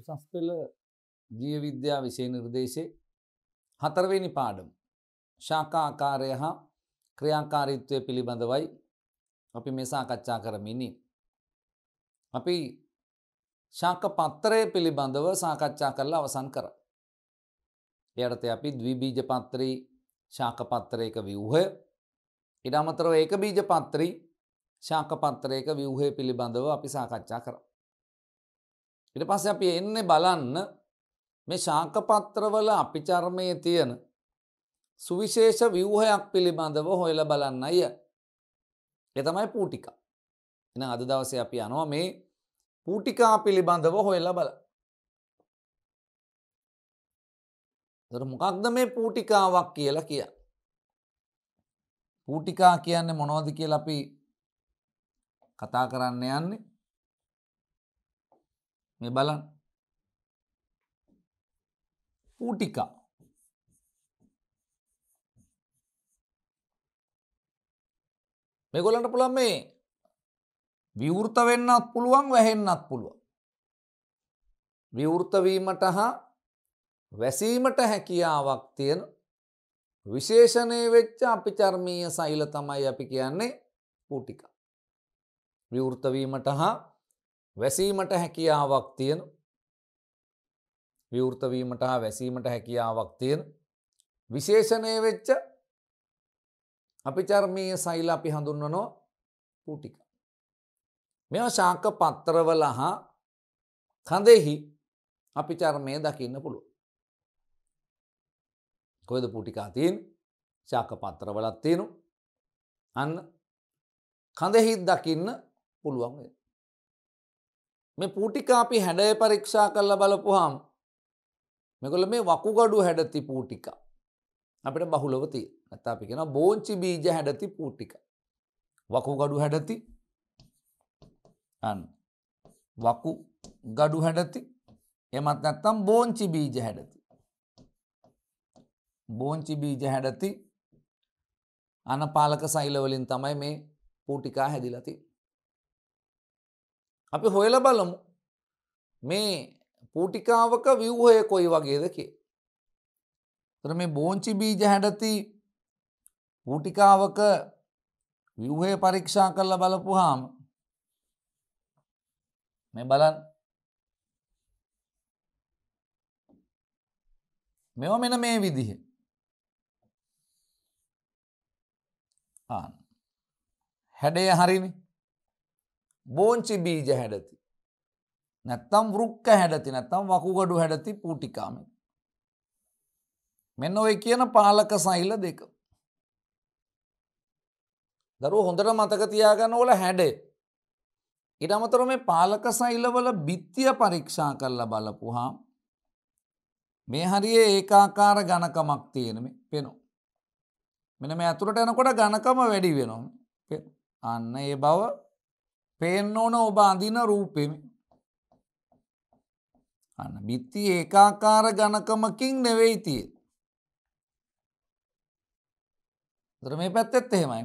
උසස් පෙළ ජීවවිද්‍යා විෂය නිර්දේශේ හතරවෙනි පාඩම් ශාකා ආකාරය හා ක්‍රියාකාරීත්වය පිළිබඳවයි අපි මේ සාකච්ඡා කරමිනි. අපි ශාක පත්‍රය පිළිබඳව සාකච්ඡා කරලා අවසන් කර. එයටත අපි ද්විබීජ පත්‍රී ශාක පත්‍රයක ව්‍යවහය ඉඩමතරව ඒක බීජ පත්‍රී ශාක පත්‍රයක ව්‍යවහය පිළිබඳව අපි සාකච්ඡා කර. ඉට පස්ස අපි එන්න බලන්න මේ ශාකපත්‍රවල අපි චර්මය තියෙන සුවිශේෂ විවහයක් පිළිබඳව හොයල බලන්න අය එතමයි පූටික එන අද දවස අපි යනවා මේ පූටිකා පිළිබඳව හොයල බල මොකක්ද මේ පූටිකාවක් කියලා කිය පූටිකා කියන්නේ මොනෝද කියල අපි කතා කරන්න යන්නේ මේ බලන් පූටිකා මේගොල්ලන්ට පුළුවන් මේ විවෘත වෙන්නත් පුළුවන් වැහෙන්නත් පුළුවන් විවෘත වීමට හා වැසීමට හැකියාවක් තියෙන විශේෂණය වෙච්ච අපිචර්මීය සෛල තමයි අපි කියන්නේ පූටිකා විවෘත වීමට හා වැසීමට හැකියාවක් තියෙන විවෘතවීමට හා වැසීමට හැකියාවක් තියෙන විශේෂණය වෙච්ච අපි චර්මීය සෛල අපි හඳුන්වනෝ පූටික. මෙ ශාක පත්තරවල හා කඳෙහි අපි චර්මය දකින්න පුළුව. කොයද පූටිකා තියෙන් ශාක පත්තරවලත් තියෙනු අන්න කඳෙහිත් දකින්න පුළුවන් වෙන. මේ පූටික අපි හැඩය පරීක්ෂා කරලා බලපුහම් මෙකොල මේ වකුගඩු හැඩති පූටික අපිට බහුලවති නැත අපි කියෙන බෝංචි බීජ හැඩති පූටික වකුගඩු හැඩති අන් වකු ගඩු හැඩති එමත් නැත්තම් බෝංචි බීජ හැඩති බෝංචි බීජ හැඩති අනපාලක සෛලවලින් තමයි මේ පූටිකා හැදිලති අපි හොයල බලමු මේ පූටිකාවක විව්හය කොයි වගේද කිය. තර මේ බෝංචි බීජ හැඩති පූටිකාවක විව්හය පරීක්ෂා කරලා බලපු හාම මේ බලන් මෙව මෙන මේ විදිහ හැඩය හරිනි බෝංචි බීජ හැඩති. නැත්තම් වෘක්ක හැඩති නැත්තම් වකුගඩු හැඩති පූටිකාමි. මෙන්න ඔය කියන පාලක සයිල්ල දෙක. දරු හොඳට මතක තියාගන්න ඕල හැඩේ. ඉඩමතර මේ පාලක සයිලවල බිත්තිය පරීක්ෂා කරල බලපුහා මේ හරියේ ඒකාකාර ගණකමක් තියෙනම පෙනෝ. මෙන මේ ඇතුළට යනකොට ගණකම වැඩි වෙනවා අන්න ඒ බව පේන්න ඕන ඔබ අඳින රූපෙම අන්න බිත්ති ඒකාකාර ගණකමකින් නෙවෙයි තිය දර මේ පැත්තෙත් එහෙමයි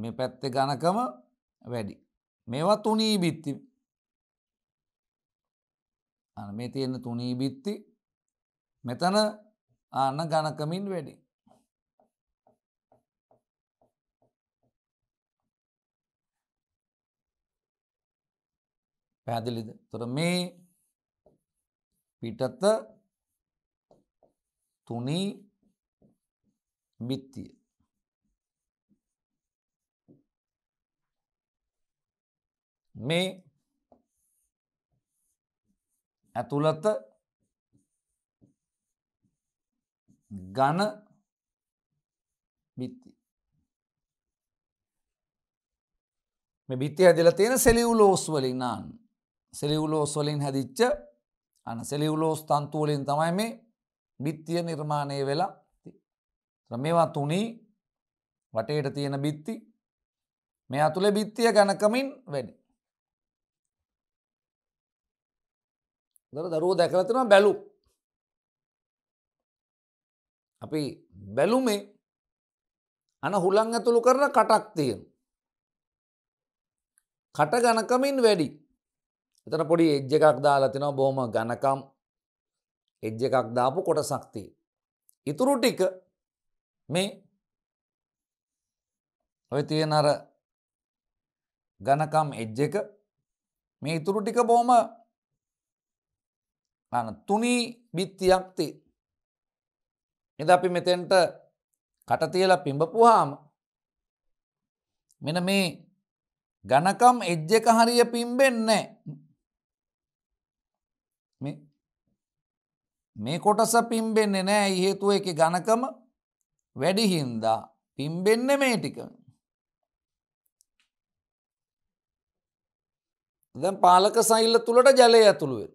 මේ පැත්තෙ ගණකම වැඩි මේවා තුනී බිත්ති අන මේ තියෙන තුනී බිත්ති මෙතන ආන්න ගණකමින් වැඩි පැදිලිද තොර මේ පිටත තුනී බිත්තිය මේ ඇතුළත ඝන බිත්තිය මේ බිත්තිය ඇදලා තියෙන සෙලියුලෝස් වලින් නාන්නේ සෙලිවුලෝස් වලින් හැදිච්ච අන සෙලිවුලෝස් තන්තුවලින් තමයි මේ බිත්තිය නිර්මාණය වෙලා මේවා තුනී වටේට තියෙන බිත්ති මේ අතුළේ බිත්තිය ගැනකමින් වැඩි. දර දරුව දැකලතින බැලු අපි බැලුමේ අන හුළං ඇතුළු කරන කටක් තියෙන. කට ගණකමින් වැඩි එතන පොඩි එජ් එකක් දාලා තිනවා බොහොම ඝනකම් එජ් එකක් දාපු කොටසක් තියෙයි. ඉතුරු ටික මේ ඔය තියෙන අර ඝනකම් එජ් එක මේ ඉතුරු ටික බොහොම අන තුනී බිත්තියක් තියෙයි. එද අපි මෙතෙන්ට කට තියලා පිඹපුවාම මෙන්න මේ ඝනකම් එජ් එක හරිය පිම්බෙන්නේ නැහැ. මේ කොටස පිම්බෙන්නේ නෑ ඉහේතුව එක ගණකම වැඩිහින්දා පිම්බෙන්න මේ ටික. දැන් පාලක සෛල්ල තුළට ජලය ඇතුළු වෙන.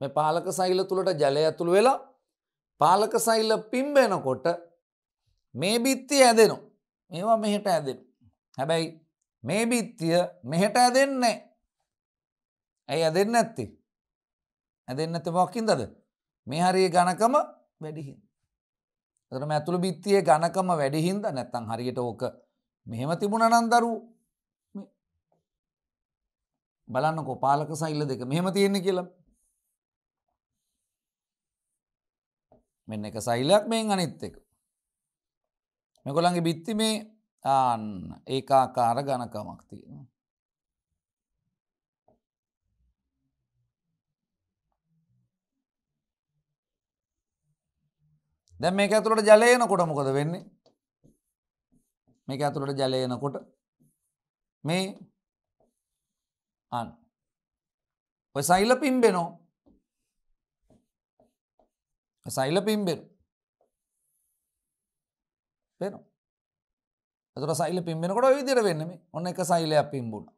මේ පාලක සෛල්ල තුළට ජලය ඇතුළු වෙලා පාලක සෛල්ල පිම්බෙනකොට මේ බිත්තිය ඇදෙනවා. මේවා මෙහෙට ඇදෙන. හැබැයි මේ බිත්තිය මෙහෙට ඇදෙන්නේ. ඇයි ඇදෙන්න ඇත්තේ. හැදෙන් නැත මොකින්දද මේ හරිය ගණකම වැඩිහින්. තරම ඇතුළ බිත්තියේ ගණකම වැඩිහින්ද නැත්තං හරියට ඕක මෙහෙම තිබුණ නන්දරු බලන්න කොපාලක සයිල්ල දෙක මෙහෙම තියෙන කියලා මෙන්න එක සයිලයක් මෙන් අනිත් එක මෙකොළන්ගේ බිත්ති මේ ආන්න ඒකාකාර ගණකමක් තියෙනවා දැ මේක ඇතුළට ජලයනකොට මොකද වෙන්නේ මේක ඇතුළට ජලයනකොට මේ අන් ඔය සයිල පිම්බෙනෝ සයිල පිම්බෙන පෙන ඇතුර සයිල පිම්බෙනකොට විදිර වෙන්නම ඔන්න එක සයිලයක් පිම්බුණ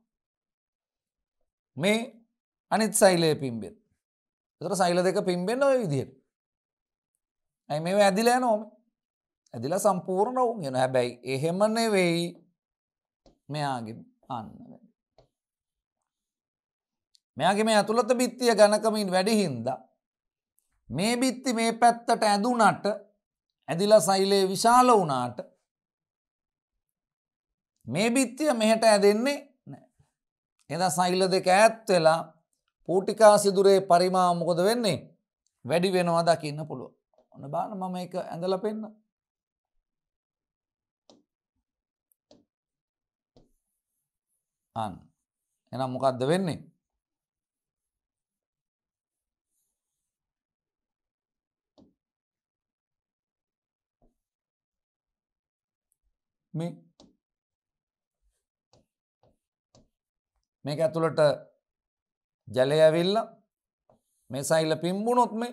මේ අනිත් සයිලය පිම්බෙන් එතර සයිල දෙක පිම්බෙන් ඔය විදියට ඇයි මේ ඇදිලා යනෝම ඇදිලා සම්පූර්ණ වුන් යන හැබැයි එහෙම නෙවෙයි මෙයාගේ අන්න මෙයාගේ මේ ඇතුළත බිත්තිය ඝනකමින් වැඩි හින්දා මේ බිත්ති මේ පැත්තට ඇදුනට ඇදිලා සෛලේ විශාල වුණාට මේ බිත්තිය මෙහෙට ඇදෙන්නේ නැහැ එදා සෛල දෙක ඈත් වෙලා පූටිකා සිදුරේ පරිමාව මොකද වෙන්නේ වැඩි වෙනවා දකින්න පුළුවන් ඔන්න බාන මම එක ඇඳල පෙන්න්න අන් එනම් මොකක්ද වෙන්නේ මේ මේක ඇතුළට ජලය ඇවිල්ලා මේ සෛල පිම්බුණොත් මේ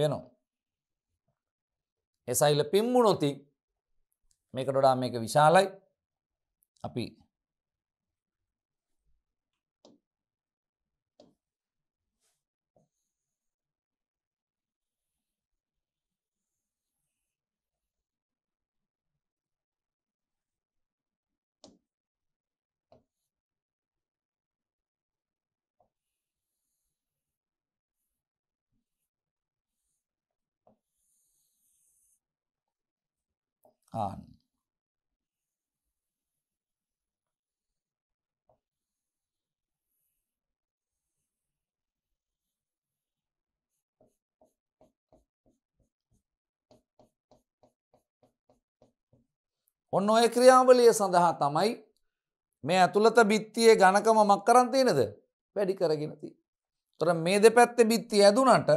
පේනවා. එසයිල පිම්බුණොති මේකට ඩා මේක විශාලයි අපි ආන්න. ඔන්න ඔය ක්‍රියාවලිය සඳහා තමයි මේ ඇතුළත බිත්තියේ ගණකම මක් කරන්තියනද වැඩි කරගෙනති. තොර මේ දෙ පැත්ත බිත්ති ඇදුනට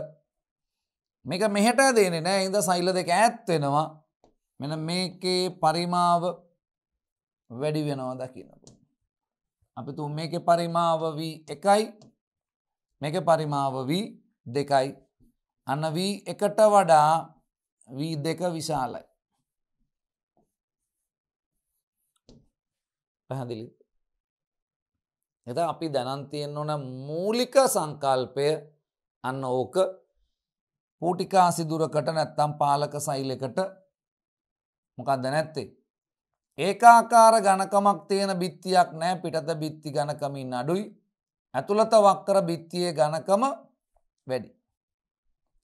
මේක මෙහට දේන නෑ ඉඳ සයිල දෙක ඇත්වෙනවා මෙන මේකේ පරිමාව වැඩි වෙනවා දකිනපු. අපි තු මේක පරිමාව වී එකයි මේක පරිමාව වී දෙකයි අන්න වී එකට වඩා වී දෙක විශාලයි. පැහැදිලි. එත අපි දැනන්තියෙන් ඕන මූලික සංකල්පය අන්න ඕක පූටිකා සිදුරකට නැත්තම් පාලක සයිලකට මොකක්ද නැත්තේ. ඒකාකාර ගණකමක් තියෙන බිත්තියක් නෑ පිටත බිත්ති ගණකමින් අඩුයි ඇතුළත වක්කර බිත්තියේ ගණකම වැඩි.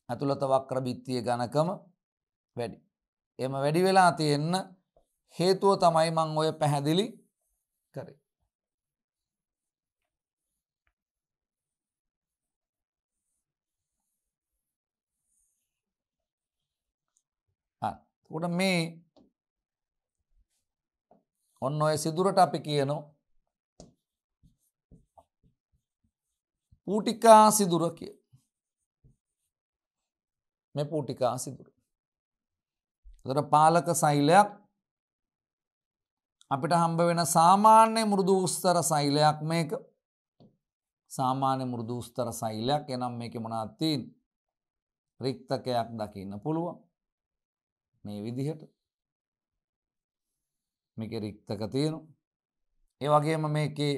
ඇතුළත වක්කර බිත්තිය ගණකම වැඩි. එම වැඩි වෙලා තියෙන්න හේතුව තමයි මං ඔය පැහැදිලි කරේ. කොට මේ ඔන්න ඔය සිදුරට අපි කියනු පූටිකා සිදුර කිය මේ පූටිකා සිදුර දර පාලක සෛලයක් අපිට හම්බ වෙන සාමාන්‍ය මුරුදු උස්තර සෛලයක් මේක සාමාන්‍ය මුරුදු උස්තර සෛලයක් එනම් මේක මොනාත්තිීන් රික්තකයක් දකින්න පුළුවන් මේ විදිහට මේක රික්තක තියෙනු. ඒ වගේම මේකේ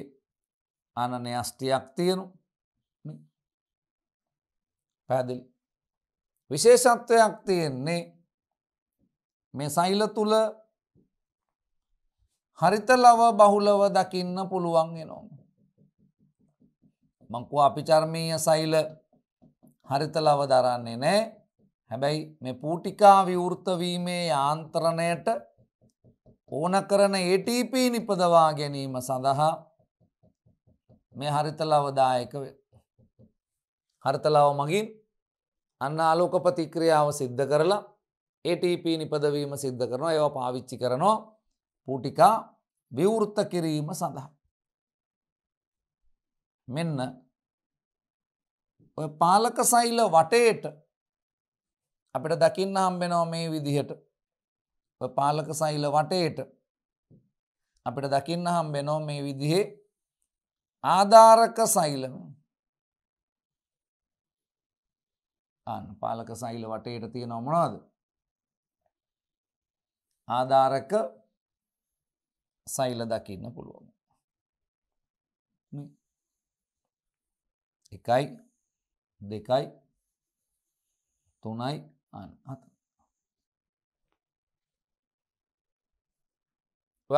අනනය අස්ටියක් තියෙනු පැදිලි. විශේෂත්වයක් තියෙන්නේ මේ සෛල තුළ හරිත ලව බහුලව දකින්න පුළුවන් එනවා. මංකුව අපි චර්මීය සෛල හරිත ලව දරන්නේ නෑ හැබැයි මේ පූටිකා විවෘතවීමේ යාන්ත්‍රණයට ඕන කරන ATP නිපදවා ගැනීම සඳහා මේ හරිතලවදායක හරිතලව මගින් අන්න ආලෝක ප්‍රතික්‍රියාව සිද්ධ කරලා ATP නිපදවීම සිද්ධ කරනවා ඒව පාවිච්චි කරනවා පූටිකා විවෘත කිරීම සඳහා. මෙන්න ඔය පාලක සෛල වටේට අපිට දකින්න හම්බෙනවා මේ විදිහට පාලක සෛල වටේට අපිට දකින්න හම්බෙනෝ මේ විදිහේ ආධාරක සෛලම අන්න පාලක සෛල වටේට තියෙනව මොනවද ආධාරක සෛල දකින්න පුළුවන් එකයි දෙකයි තුනයි අන්න හතර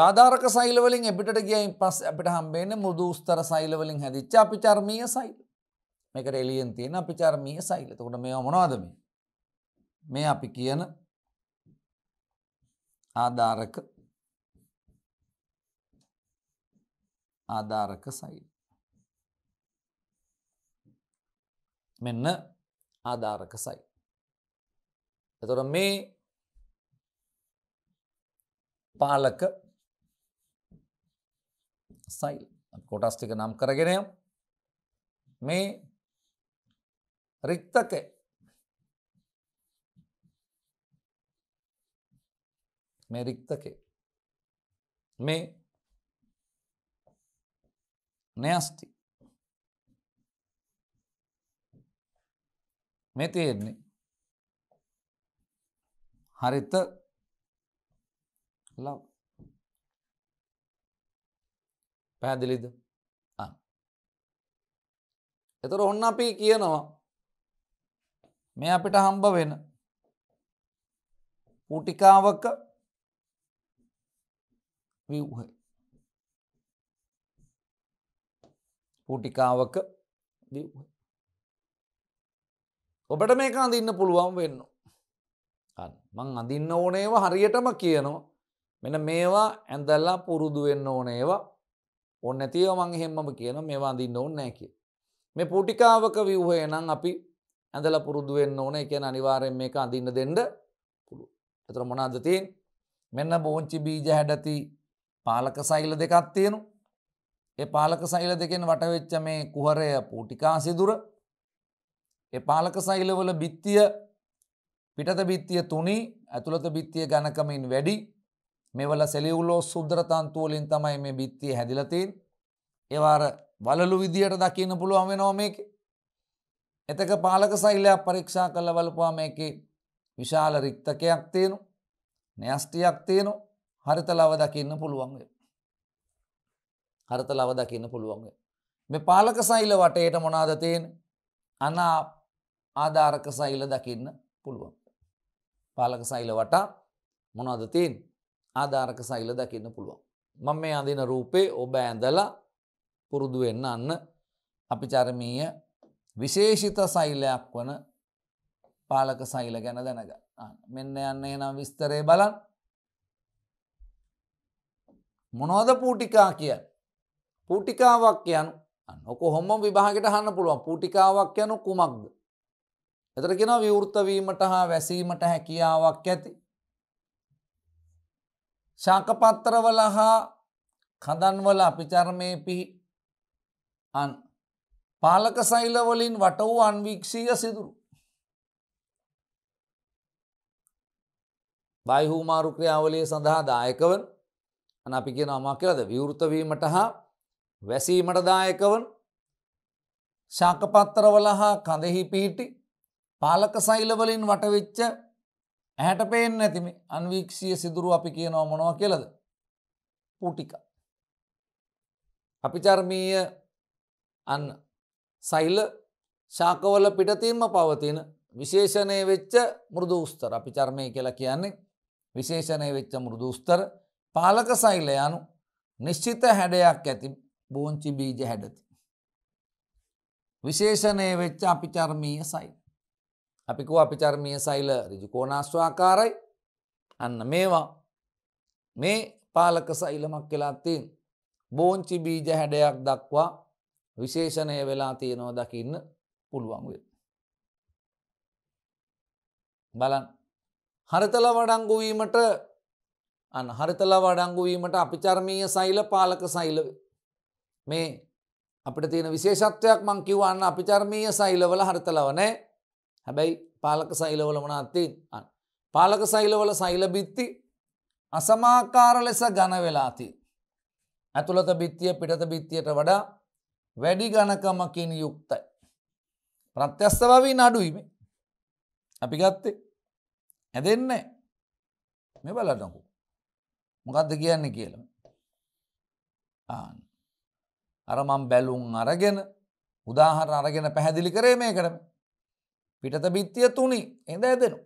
ආධාරක සයිලවලින් එපිට ගියයින් පස් අපිට හම්බේන මුදූස්තර සයිලවලින් හැදිච්ච අපි චර්මීය සයිල් මේක එලියෙන් තියෙන අපි චර්මීය සයිල තකොට මේ මොනවාද මේ මේ අපි කියන ආධාරක ආධාරක සයිල් මෙන්න ආධාරක සයි එතොට මේ පාලක සයිල් කොටස් ටික නම් කරගෙනය මේ රික්තක මේ රික්තකේ මේ නෑස්ති මේ තියෙන්නේ හරිත ලව් පැහැදිලිද එතර ඔන්න අපි කියනවා මේ අපිට හම්බ වෙන පුටිකාවක ව්‍යූහ පුටිකාවක ව්‍යූහ ඔබට මේක අඳන්න පුළුවන් වෙන්න මං අඳන්න ඕනේවා හරියටම කියනවා මෙන මේවා ඇඳල්ලා පුරුදු වෙන්න ඕනේවා ඕන්න ඇතිව මං හෙම්මම කියන මේවා අඳින්න ඕන්න නෑ කිය. මේ පුටිකාවක විව්හය නම් අපි ඇඳල පුරුදුවෙන් ඕන එක අනිවාරයෙන් මේක අඳන්න දෙන්න පුළු. එතර මොනාදතින් මෙන්න බෝංචි බීජ හැඩති පාලක සෛල දෙකත් තියෙනු. ඒ පාලක සෛල දෙකෙන් වටවෙච්ච මේ කුහරය පූටිකා සිදුර. ඒ පාලක සෛලවල බිත්තිය පිටත බිත්තිය තුනි ඇතුළත බිත්තිය ගණකමින් වැඩි මෙවල සෙලිවුලෝ සුද්‍රතන්තු වලින් තමයි මේ බිත්තිය හැදිලා තියෙන්නේ. ඒවාර වලලු විදියට දකින්න පුළුවන් වෙනවා මේකේ. එතක පාලක සෛලයක් පරීක්ෂා කළ බලපුවා මේකේ විශාල රික්තකයක් තියෙනවා. න්‍යෂ්ටියක් තියෙනවා. හරිතලව දකින්න පුළුවන් වෙනවා. හරතලව දකින්න පුළුවන් මේ පාලක සෛල වටේට මොනාද තියෙන අනා ආධාරක සෛල දකින්න පුළුවන් පාලක සෛල වටා මොනවද තියෙන්නේ ආධාරක සෛල දකින්න පුළුවන්. මම මේ අඳන රූපේ ඔබ ඇඳලා පුරුදු වෙන්න අන්න අපි චරමීය විශේෂිත සෛලයක් වන පාලක සෛල ගැන දැනග මෙන්න යන්න එනම් විස්තරය බලන් මොනෝද පූටිකා කියන් පූටිකාවක් යනු අන්නක හොම විභාගට හන්න පුළුවන් පූටිකාවක් යනු කුමක්ද. එතර කෙන විවෘතවීමට හා වැසීමට හැකියාවක් ඇති ශාකපත්තරවල හා කඳන්වල අපිචර්මය පිහි අන් පාලක සෛලවලින් වට වූ අන්වීක්ෂීය සිදුරු. බයිහූමාරු ක්‍රියාවලිය සඳහා දායකවන් අන අපි කියෙන අමාකිලද විවෘතවීමට හා වැසීමට දායකවන් ශාකපත්තරවල හා කඳෙහි පිහිටි පාලක සෛලවලින් වටවෙච්ච ඇහැට පේෙන් ඇතිම අන්වීක්ෂය සිදුරු අපි කියනවා මොනව කියලද පූටික අපි චර්මීය අන්න සෛල්ල ශාකවල පිටතින්ම පවතින විශේෂණය වෙච්ච මුරදූස්තර අපි චර්මය කියලා කියන්නේ විශේෂණය වෙච්ච මුරදූස්තර පාලක සෛල යනු නිශ්චිත හැඩයක් ඇති බෝංචි බීජ හැඩති. විශේෂණය වෙච්ච අපිචර්මීය සයිල්. අපිකෝ අපි චර්මිය සෛල රිජු කෝනාශ්වාකාරයි අන්න මේවා මේ පාලක සෛලමක් කලාත්තින් බෝංචි බීජ හැඩයක් දක්වා විශේෂණය වෙලා තියෙනෝ දකින්න පුළුවන් වෙ. බලන් හරිතල වඩංගුවීමට අන් හරිතල වඩංගුවීමට අපි චර්මීය සෛල පාලක සෛල මේ අපිට තියෙන විශේෂත්වයක් මං කිව්වන්න අපි චර්මීය සෛලවල හරිතලවනෑ හැබැයි පාලක සෛලවල වනාත්තේ අන්. පාලක සෛලවල සෛලබිත්ති අසමාකාර ලෙස ගණ වෙලාති. ඇතුළත බිත්තිය පිටත බිත්තියට වඩා වැඩි ගණකමකින් යුක්තයි. ප්‍රත්‍යස්ථවී නඩුවීම අපි ගත්තේ ඇදෙන්නේ මෙ බලටකු මොකක්ද කියන්න කියලා. ආන්න. අරමම් බැලුම් අරගෙන උදාහර අරගෙන පැහැදිලි කරේ මේ කරම පිටත බිත්තිය තුනි එඳ ඇදෙනු.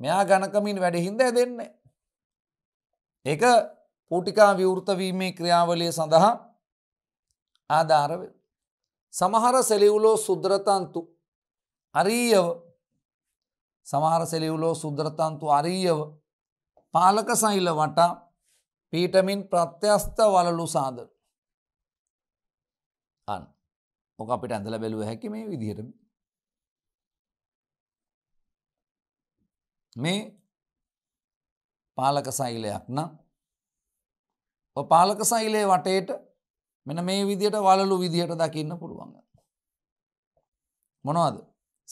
මෙයා ගණකමින් වැඩහින්ද ඇදෙන්නේ. එක පූටිකා විවෘතවීමේ ක්‍රියාවලිය සඳහා ආධාරව. සමහර සෙලිවුලෝ සුද්‍රතන්තු අරීයව සමහර සෙලිවුලෝ සුද්‍රතන්තු අරීයව පාලක සහිල වටා පීටමින් ප්‍රත්‍යස්ථ වලලු සාදර. අන් මොක අපිට ඇඳල බැලුව හැකි මේ විදිහටම මේ පාලක සෛලයක් නම් පාලක සෛලයේ වටේට මෙන මේ විදියට වලලු විදිහට දකින්න පුළුවන්. මොනවද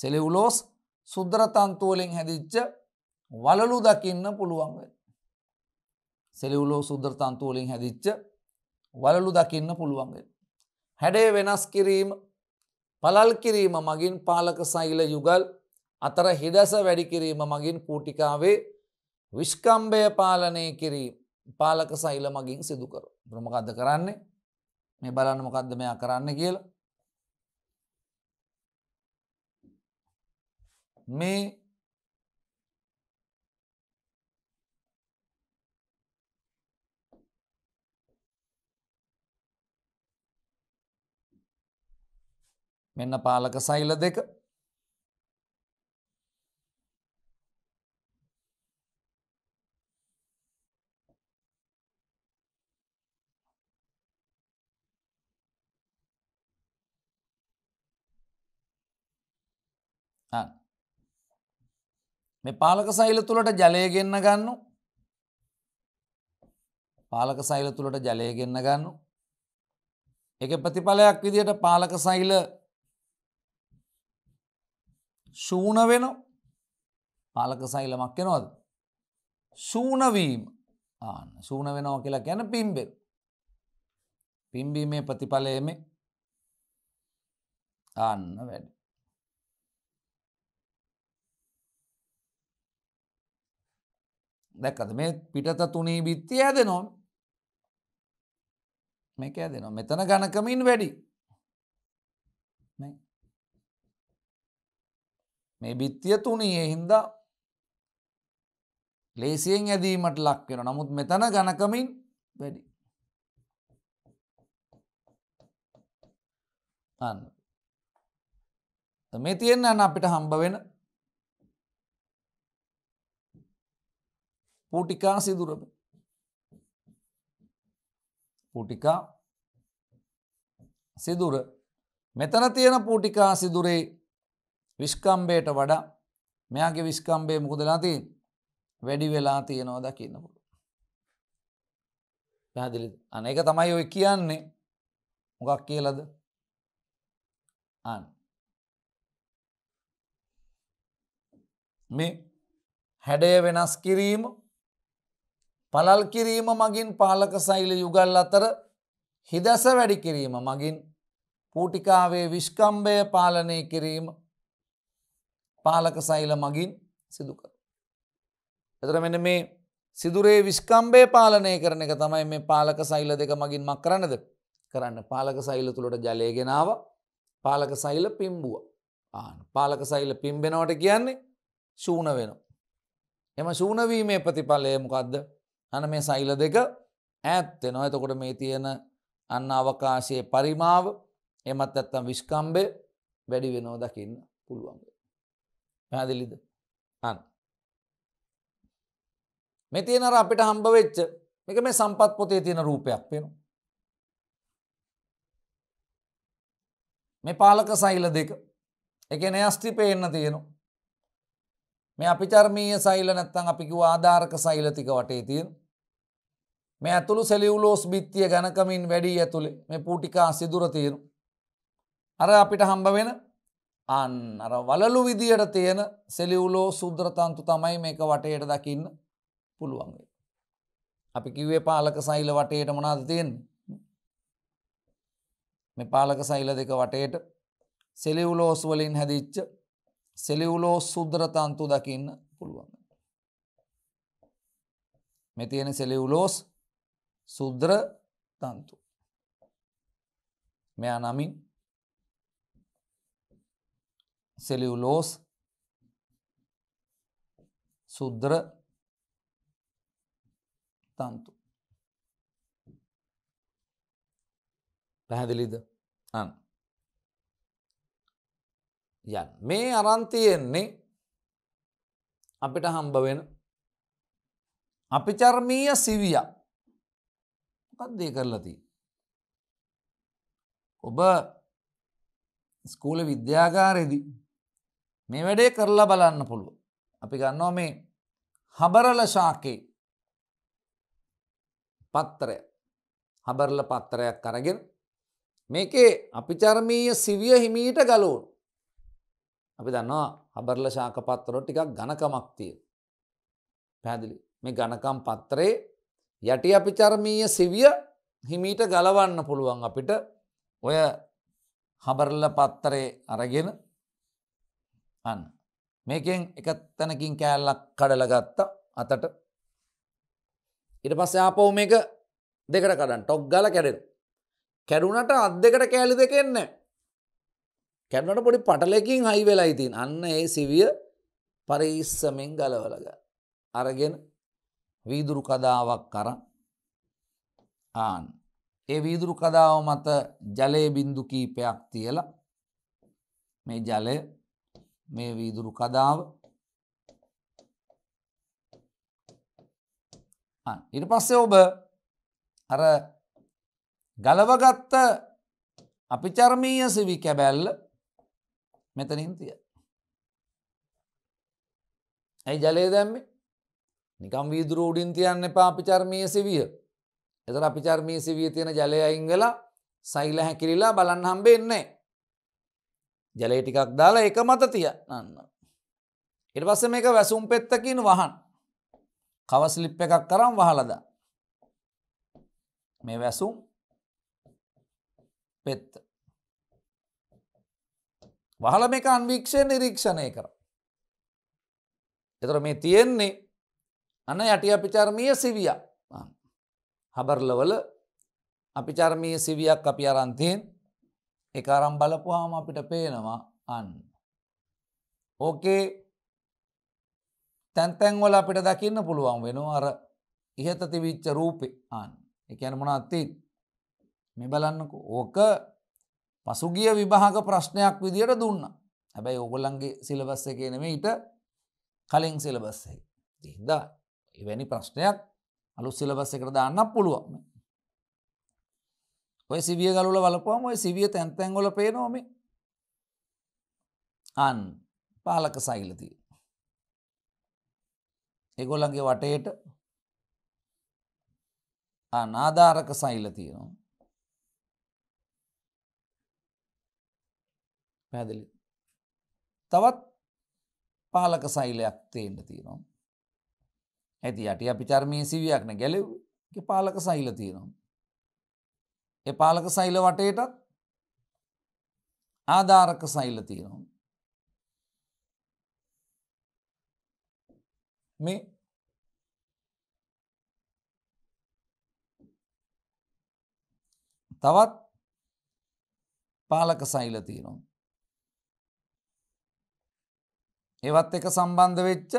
සෙලිවුලෝස් සුද්‍රතන්තුවලින් හැදිච්ච වලලු දකින්න පුළුවන්. සෙලිවුලෝ සුද්‍රතන්තුවලින් හැදිච්ච වලලු දකින්න පුළුවන්. හැඩේ වෙනස් කිරීම පලල් කිරීම මගින් පාලක සෛල යුගල් අතර හිඩස වැඩි කිරීම මගින් කූටිකාවේ විශ්කම්භය පාලනය කිරී පාලක සයිල මගින් සිදුකර බ්‍රමකක්ද කරන්නේ මේ බලන්න මොකක්ද මෙයා කරන්න කියලා මේ මෙන්න පාලක සයිල දෙක මේ පාලක සෛල තුළට ජලය ගෙන්න්න ගන්න පාලක සෛල තුළට ජලය ගෙන්න්න ගන්න එක ප්‍රතිඵලයක් විදියට පාලක සෛල ශූන වෙන පාලක සෛලමක් කෙනවද සූනවීම ආන්න සූන වෙනෝ කියලා ගැන පිම්බෙල් පිම්බීමේ ප්‍රතිඵලයම ආන්න වැඩ දැක්කද මේ පිටත තුනී බිත්තිය ඇදනවා මේක ඇදෙනවා මෙතන ගණකමින් වැඩි මේ බිත්තිය තුනයේ හින්දා ලේසියෙන් ඇදීමට ලක්වෙන නමුත් මෙතන ගණකමින් වැඩි අන්න මේ තියෙන්න්න අපිට හම්බ වෙන පූටිකා සිදුරම පූටිකා සිදුර මෙතන තියෙන පූටිකා සිදුරේ විස්කම්බයට වඩා මෙයාගේ විස්කම්බේ මුකදලා තින් වැඩි වෙලා තියෙනවා දකින්න පුළු පැදිලි අන එක තමයි ඔය කියන්නේ මොකක් කියලද අන්න මේ හැඩය වෙනස් කිරීම පලල් කිරීම මගින් පාලක සෛල යුගල් අතර හිදැස වැඩි කිරීම මගින් පූටිකාවේ විශ්කම්භය පාලනය කිරීම පාලක සෛල මගින් සිදුකර. එතර මෙන මේ සිදුරේ විශ්කම්භය පාලනය කරන එක තමයි මේ පාලක සෛල දෙක මගින් මක් කරන්නද කරන්න පාලක සෛල තුළට ජලයගෙනාව පාලක සෛල පිම්බුව ආන පාලක සෛල පිම්බෙනවට කියන්නේ ශූන වෙන. එම ශූනවීමේ ප්‍රතිඵලය මොකක්ද අන මේ සෛල දෙක ඈත්වෙනවා එතකොට මේ තියෙන අන්න අවකාශයේ පරිමාව එමත් ඇත්තම් විශ්කම්බය වැඩි වෙනෝ දකින්න පුළුවන්. පැදිලිද අන්න. මේ තියෙනර අපිට හම්බ වෙච්ච එක මේ සම්පත් පොතේ තියෙන රූපයක් වෙනවා. මේ පාලක සෛල දෙක එකන අස්තිි පේන්න තියෙනවා. මේ අපි චර්මීය සෛල නැත්තං අපිකිව ආධාරක සෛලතික වටේතිය. මේ ඇතුළු සෙලිවුලෝස් බිත්තිය ගණකමින් වැඩී ඇතුළේ මේ පූටිකා සිදුරතියෙන. අර අපිට හම්බ වෙන අන් අර වලලු විදියට තියෙන සෙලිවුලෝ සුද්‍රතන්තු තමයි මේක වටේට දකින්න පුළුවන්ගේ. අපි කිව්වේ පාලක සෛල වටේට මොනාද තියෙන් මේ පාලක සෛල දෙක වටේට සෙලිවුලෝස් වලින් හැදිච්ච සෙලියුලෝස් සුද්‍ර තන්තු දකින්න පුළුවන්. මේ තියෙන සෙලියුලෝස් සුද්‍ර තන්තු. මෙයා නමින් සෙලියුලෝස් සුද්‍ර තන්තු. පැහැදිලිද? අන්න යන්. මේ අරන්තියෙන්නේ අපිට හම්බ වෙන අපි චර්මීය සිවිය මොකක්දේ කරලති. ඔබ ස්කූල විද්‍යාගාරෙදි මේ වැඩේ කරලා බලන්න පුළුව. අපි ගන්නෝ මේ හබරල ශාකේ පත්තරය හබරල පත්තරයක් කරගෙන මේකේ අපිචර්මීය සිවිය හිමීට ගලෝන් අපි දන්නවා අබරල ශාක පත්තරෝ ටිකක් ඝනකමක් තියෙන. පැහැදිලි. මේ ඝනකම් පත්‍රේ යටි අපිචර්මීය සිවිය හිමීට ගලවන්න පුළුවන් අපිට ඔය හබරල පත්තරේ අරගෙන අන්න. මේකෙන් එක තැනකින් කෑල්ලක් කඩල ගත්තා අතට. ඉට පස්සේ ආපෝ මේක දෙකට කඩන්න ටොක් ගල කැඩෙන. කැඩුනට අත් දෙකට කෑලි දෙකෙන්නේ. කැම්ලට පොඩි පටලකින් හයි වෙලා ඉතින් අන්න ඒ සිවිය පරීස්සමෙන් ගලවලග. අරගෙන වීදුරු කදාවක් කරන්න ආන්. ඒ වීදුරු කදාව මත ජලය බින්දු කීපයක් තියල මේ ජලය මේ වීදුරු කදාව ඉට පස්සේ ඔබ අර ගලවගත්ත අපිචර්මීය සිවි කැබැල්ල මෙතනින් තිය. ඇයි ජලය දැම්මි නිකම් වීදුර උඩින් තියන්න එපා අපිචර්මය සිවිය. එතර අපිචර්මී සිවිය තියෙන ජලය අයිංගලා සයිල හැකිරිලා බලන්න හම්බෙන්නේ. ජලය ටිකක් දාලා එක මත තියන්න. ඉට පස්ස මේක වැසුම් පෙත්තකින් වහන් කවස්ලිප් එකක් කරම් වහලදා. මේ වැසුම් පෙත්ත. වහලම එක අන්වික්ෂය නිරීක්ෂණය කර. එතර මේ තියෙන්නේ අන යටි අපිචර්මය සිවිය හබරලවල අපිචර්මී සිවියක් අපි අරන්තියෙන් එක අරම් බලපුහාම අපිට පේනවා අන්න. ඕකේ තැන්තැන්වල අපිට දකින්න පුළුවන් වෙනවා අර ඉහත තිවිච්ච රූපේ අන් එකන මොනත්තිත් මෙ බලන්නකු ඕක පසුගිය විභාග ප්‍රශ්නයක් විදියට දුන්න හැබැයි ඔගොල්ලන්ගේ සිලබස්ස කියනම ඊට කලින් සිලබස්සේ තිහිද එවැනි ප්‍රශ්නයක් අලු සිලබස්ස එකට දාන්න පුළුවන් ඔය සිවිය ගලුල වලපුවාම ඔය සිවිය තැන්තැන්ගොල පේනොම අන් පාලක සයිලතිය එගොල්ලන්ගේ වටේට ආනාධාරක සයිල තියෙනවා පැදිලි තවත් පාලක සෛලයක් තේන්ට තියෙනවා ඇති අට අපි චර්මය සිවියක්න ගැලව් පාලක සෛල තියෙනවා එ පාලක සෛල වටේටත් ආධාරක සෛල තියෙනවා මේ තවත් පාලක සෛල තියෙනවා ඒවත් එක සම්බන්ධ වෙච්ච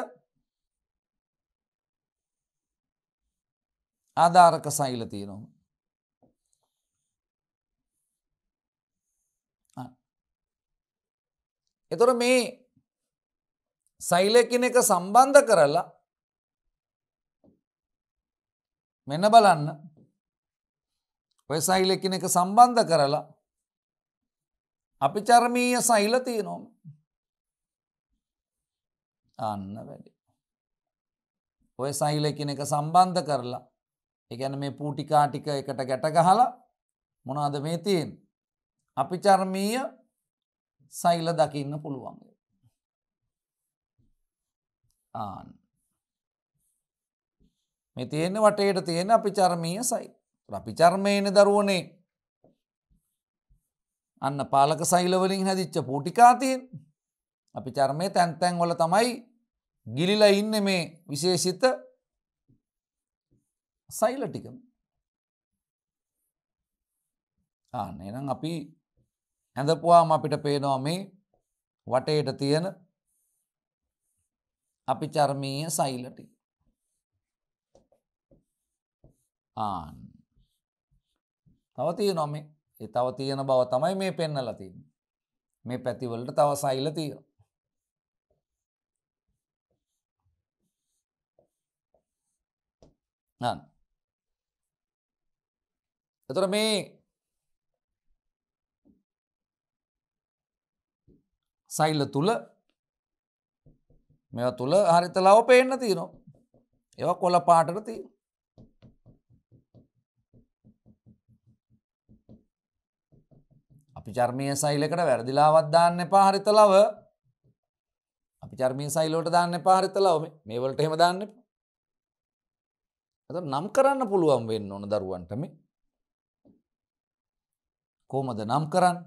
ආධාරක සෛල තියෙනවා. එතොර මේ සෛලකින එක සම්බන්ධ කරලා මෙන්න බලන්න ඔය සෛලකින එක සම්බන්ධ කරලා අපි චර්මීය සෛල තියනොම ආන්න වැඩි. ඔය සහිලකින එක සම්බන්ධ කරලා එකැන මේ පූටිකාටික එකට ගැටගහලා මොනාද මේ තියෙන්. අපි චර්මීය සෛල දකින්න පුළුවන්. ආන්න. මේ තියෙන වටේට තියෙන අපි චර්මීය සයි. අපි චර්මයන දරුවනේ අන්න පාලක සෛලවලින් හැදිච්ච පූටිකාතියෙන් අපි චර්මය තැන්තැන් වල තමයි ගිලිලා ඉන්න මේ විශේෂිත සයිල ටික ආන්න එනම් අපි ඇඳපුවාම අපිට පේනවා මේ වටේට තියෙන අපි චර්මීය සයිලටි ආන් තව තියෙනවා මේ තව තියෙන බව තමයි මේ පෙන්නලා තින්නේ මේ පැතිවලට තව සෛල තියෙනවා එතොට මේ සයිල්ල තුළ මෙ තුළ හරිත ලව පේන්න තියනවා ඒව කොල පාටට තිය අපි චර්මය සයිලකට වැරදිලාවත් දාන්න පාහරිත ලව අපි චර්මී සයිලෝට දාන්න පාරිත ලව මේ වලට හෙම දාන්න එපා ඇත නම් කරන්න පුළුවන් වෙන්න ඕන දරුවන්ටම කෝමද නම් කරන්න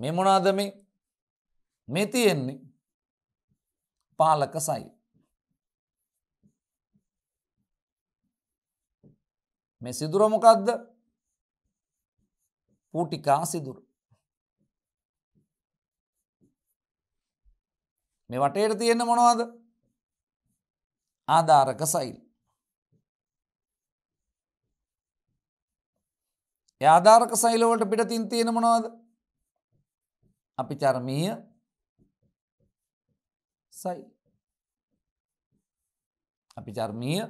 මේ මොනාද මේ මේ තියෙන්නේ පාලක සයි මේ සිදුරමොකක්ද පූටිකා සිදුර මේ වටේට තියෙන මොනවාද ආධාරක සයිල්. ආධාරක සයිලවලට පිටතින් තියෙන මොනවද අපි චර්මීය සයි අපි චර්මීය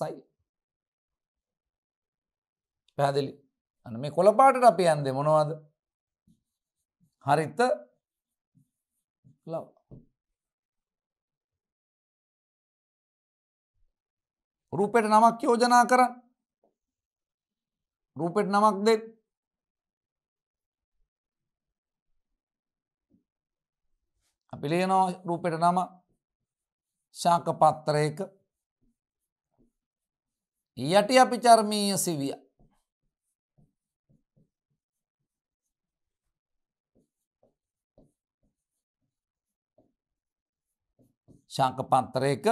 සයි පැදිලි අන මේ කොළපාටට අපි යන්ද මොනවාද හරිත්ත ලව් රූපෙට නමක් යෝජනා කරන්න රූපෙට නමක් දෙ අපි ලියනවා රූපෙට නම ශාක පත්තරයක යටි අපි චර්මීය සිවිය ශාක පත්තරයක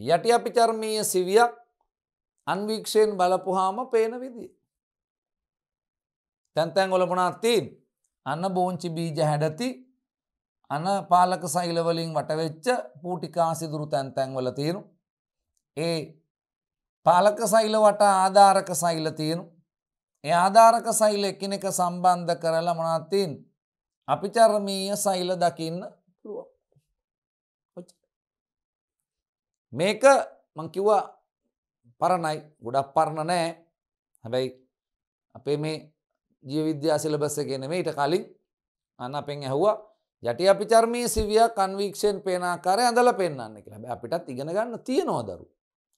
යට අපි චර්මීය සිවියක් අන්වීක්ෂයෙන් බලපුහාම පේන විදිිය. තැන්තැන් ගොලපුනාත්තිීන් අන්න බෝංචි බීජ හැඩති අන පාලක සයිලවලින් වටවෙච්ච පූටිකාසිදුරු තැන්තැන්වල තියෙනු. ඒ පාලක සයිල වට ආධාරක සයිල තියෙනු. ඒ ආධාරක සයිල එකනෙක සම්බන්ධ කරලා මනත්තින් අපිචර්මීය සයිල දකින්න පුළුවන්. මේක මංකිව්වා පරණයි ගොඩක් පරණ නෑ හැබැයි අපේ මේ ජීවිද්‍යා සිලබස්ස ගෙන මේට කලින් අන්න අපෙන් ඇහුවා යටි අපි චර්මය සිවිය කන්වීක්ෂයෙන් පේනාකාර ඇඳල පෙන්න්න එක ැ අපිටත් ඉගෙන ගන්න තියෙනවා දරු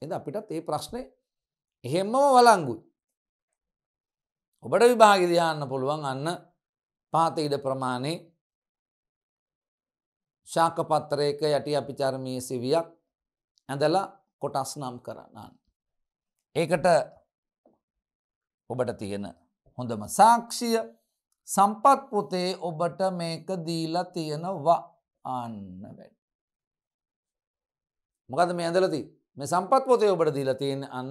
එද අපිටත් ඒ ප්‍රශ්නය එහෙම්මම වලංගුයි ඔබට විභාගිදයන්න පුළුවන් අන්න පාත ඉඩ ප්‍රමාණේ ශාකපත්තරයක යටි අපි චර්මය සිවියක් ඇඳලා කොටස් නම් කරන්නන්. ඒකට ඔබට තියෙන හොඳම සාක්ෂිය සම්පත් පොතේ ඔබට මේක දීලා තියෙනවා අන්න වැඩ. මොකද මේ ඇඳලති මේ සම්පත් පොතේ ඔබට දීලා තියෙන අන්න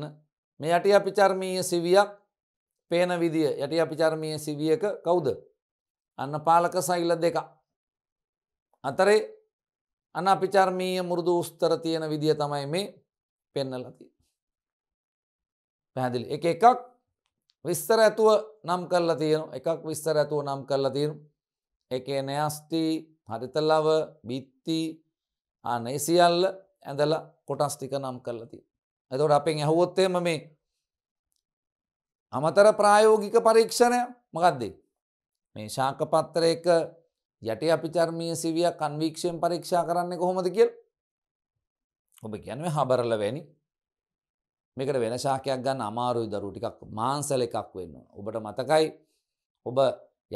මේ යට අපිචර්මීය සිවියක් පේන විදිිය යට අපිචර්මීය සිවියක කවුද අන්න පාලක සයිල දෙක. අතරේ අන්න අපිචර්මීය මුරුදු උස්තර තියෙන විදිිය තමයි මේ පෙන්නලති. පැහැදිලි එක එකක් විස්තර ඇතුව නම් කරලා තියෙන එකක් විස්තර ඇතුව නම් කරලා තියෙන එකේ නෑස්ති හරිතලව බිත්ති අනේසිියල්ල ඇඳල කොටස්ටික නම් කරලති. ඇතවට අපෙන් ඇහුවොත්තේම මේ අමතර ප්‍රායෝගික පරීක්ෂණය මකක්දේ. මේ ශාකපත්තර එක යට අපි චර්මය සිවියක් කන්වීක්ෂයෙන් පරීක්ෂා කරන්න කොහොමද කියල් ඔබ ගැනව හබරල වැනි මේකට වෙන ශාකයක් ගන්න අමාරුයි දරු ටිකක් මාන්සල එකක් වෙන්න ඔබට මතකයි ඔබ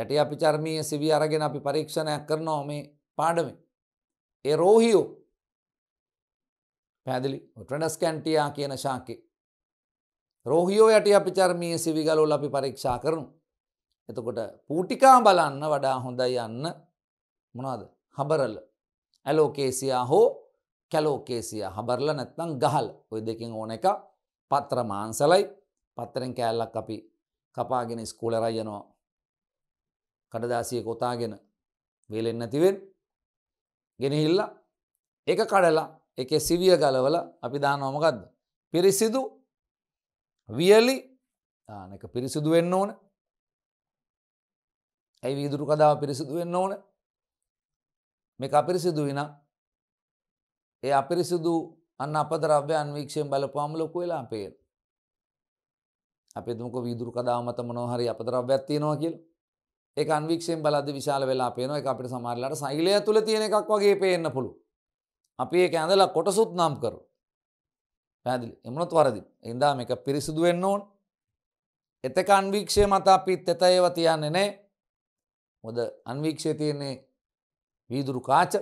යට අපි චර්මය සිවි අරගෙන අපි පරීක්ෂණයක් කරනවා මේ පාඩම ඒ රෝහිෝ පැදිලි ටඩස් කැන්ටියා කියන ශාකේ රෝහිෝ යට අපි චර්මය සිවිගලුල් අපි පරීක්ෂා කරනු එතකොට පූටිකා බලන්න වඩා හොඳයි යන්න මොනවද හබරල ඇලෝකේසියා හෝ කැලෝකේසියා හබරල නැත්නම් ගහල් ඔය දෙකෙන් ඕන එක පත්‍ර මාංසලයි පත්තරෙන් කෑල්ලක් අපි කපාගෙන ස්කූලරයි යනවා කඩදාසිය කොතාගෙන වේලෙන් නැතිවෙන් ගෙනහිල්ල එක කඩලා එක සිවිය ගලවල අපි දානෝමකක්ද පිරිසිදු වියලි එක පිරිසිදු වෙන්න ඕන ඇයි වීදුරු කදාව පිරිසිදු වෙන්න ඕන මේක අපිරිසිදු විනා ඒ අපිරිසිදු අන්න අපදරව්‍යන් වීක්ෂයෙන් බලපුවාම ලොකු වෙලා පේන. අපි හිතමුකෝ වීදුරු කඩාව මත මොනවා හරි අපදරව්‍යයක් තියෙනවා කියලා. ඒක අන්වීක්ෂයෙන් බලද්දි විශාල වෙලා පේනවා. ඒක අපිට සමහරලාට සෛලය තුල තියෙන එකක් වගේ පේන්න පුළුවන්. අපි ඒක ඇඳලා කොටසුත් නම් කරු. පැහැදිලි. එමුණත් වරදි. එඳා මේක පිරිසිදු වෙන්න ඕන. එතක අන්වීක්ෂය මත අපිත් එතයව තියන්නේ නැහැ. මොකද අන්වීක්ෂය තියෙන්නේ වීදුරු කාච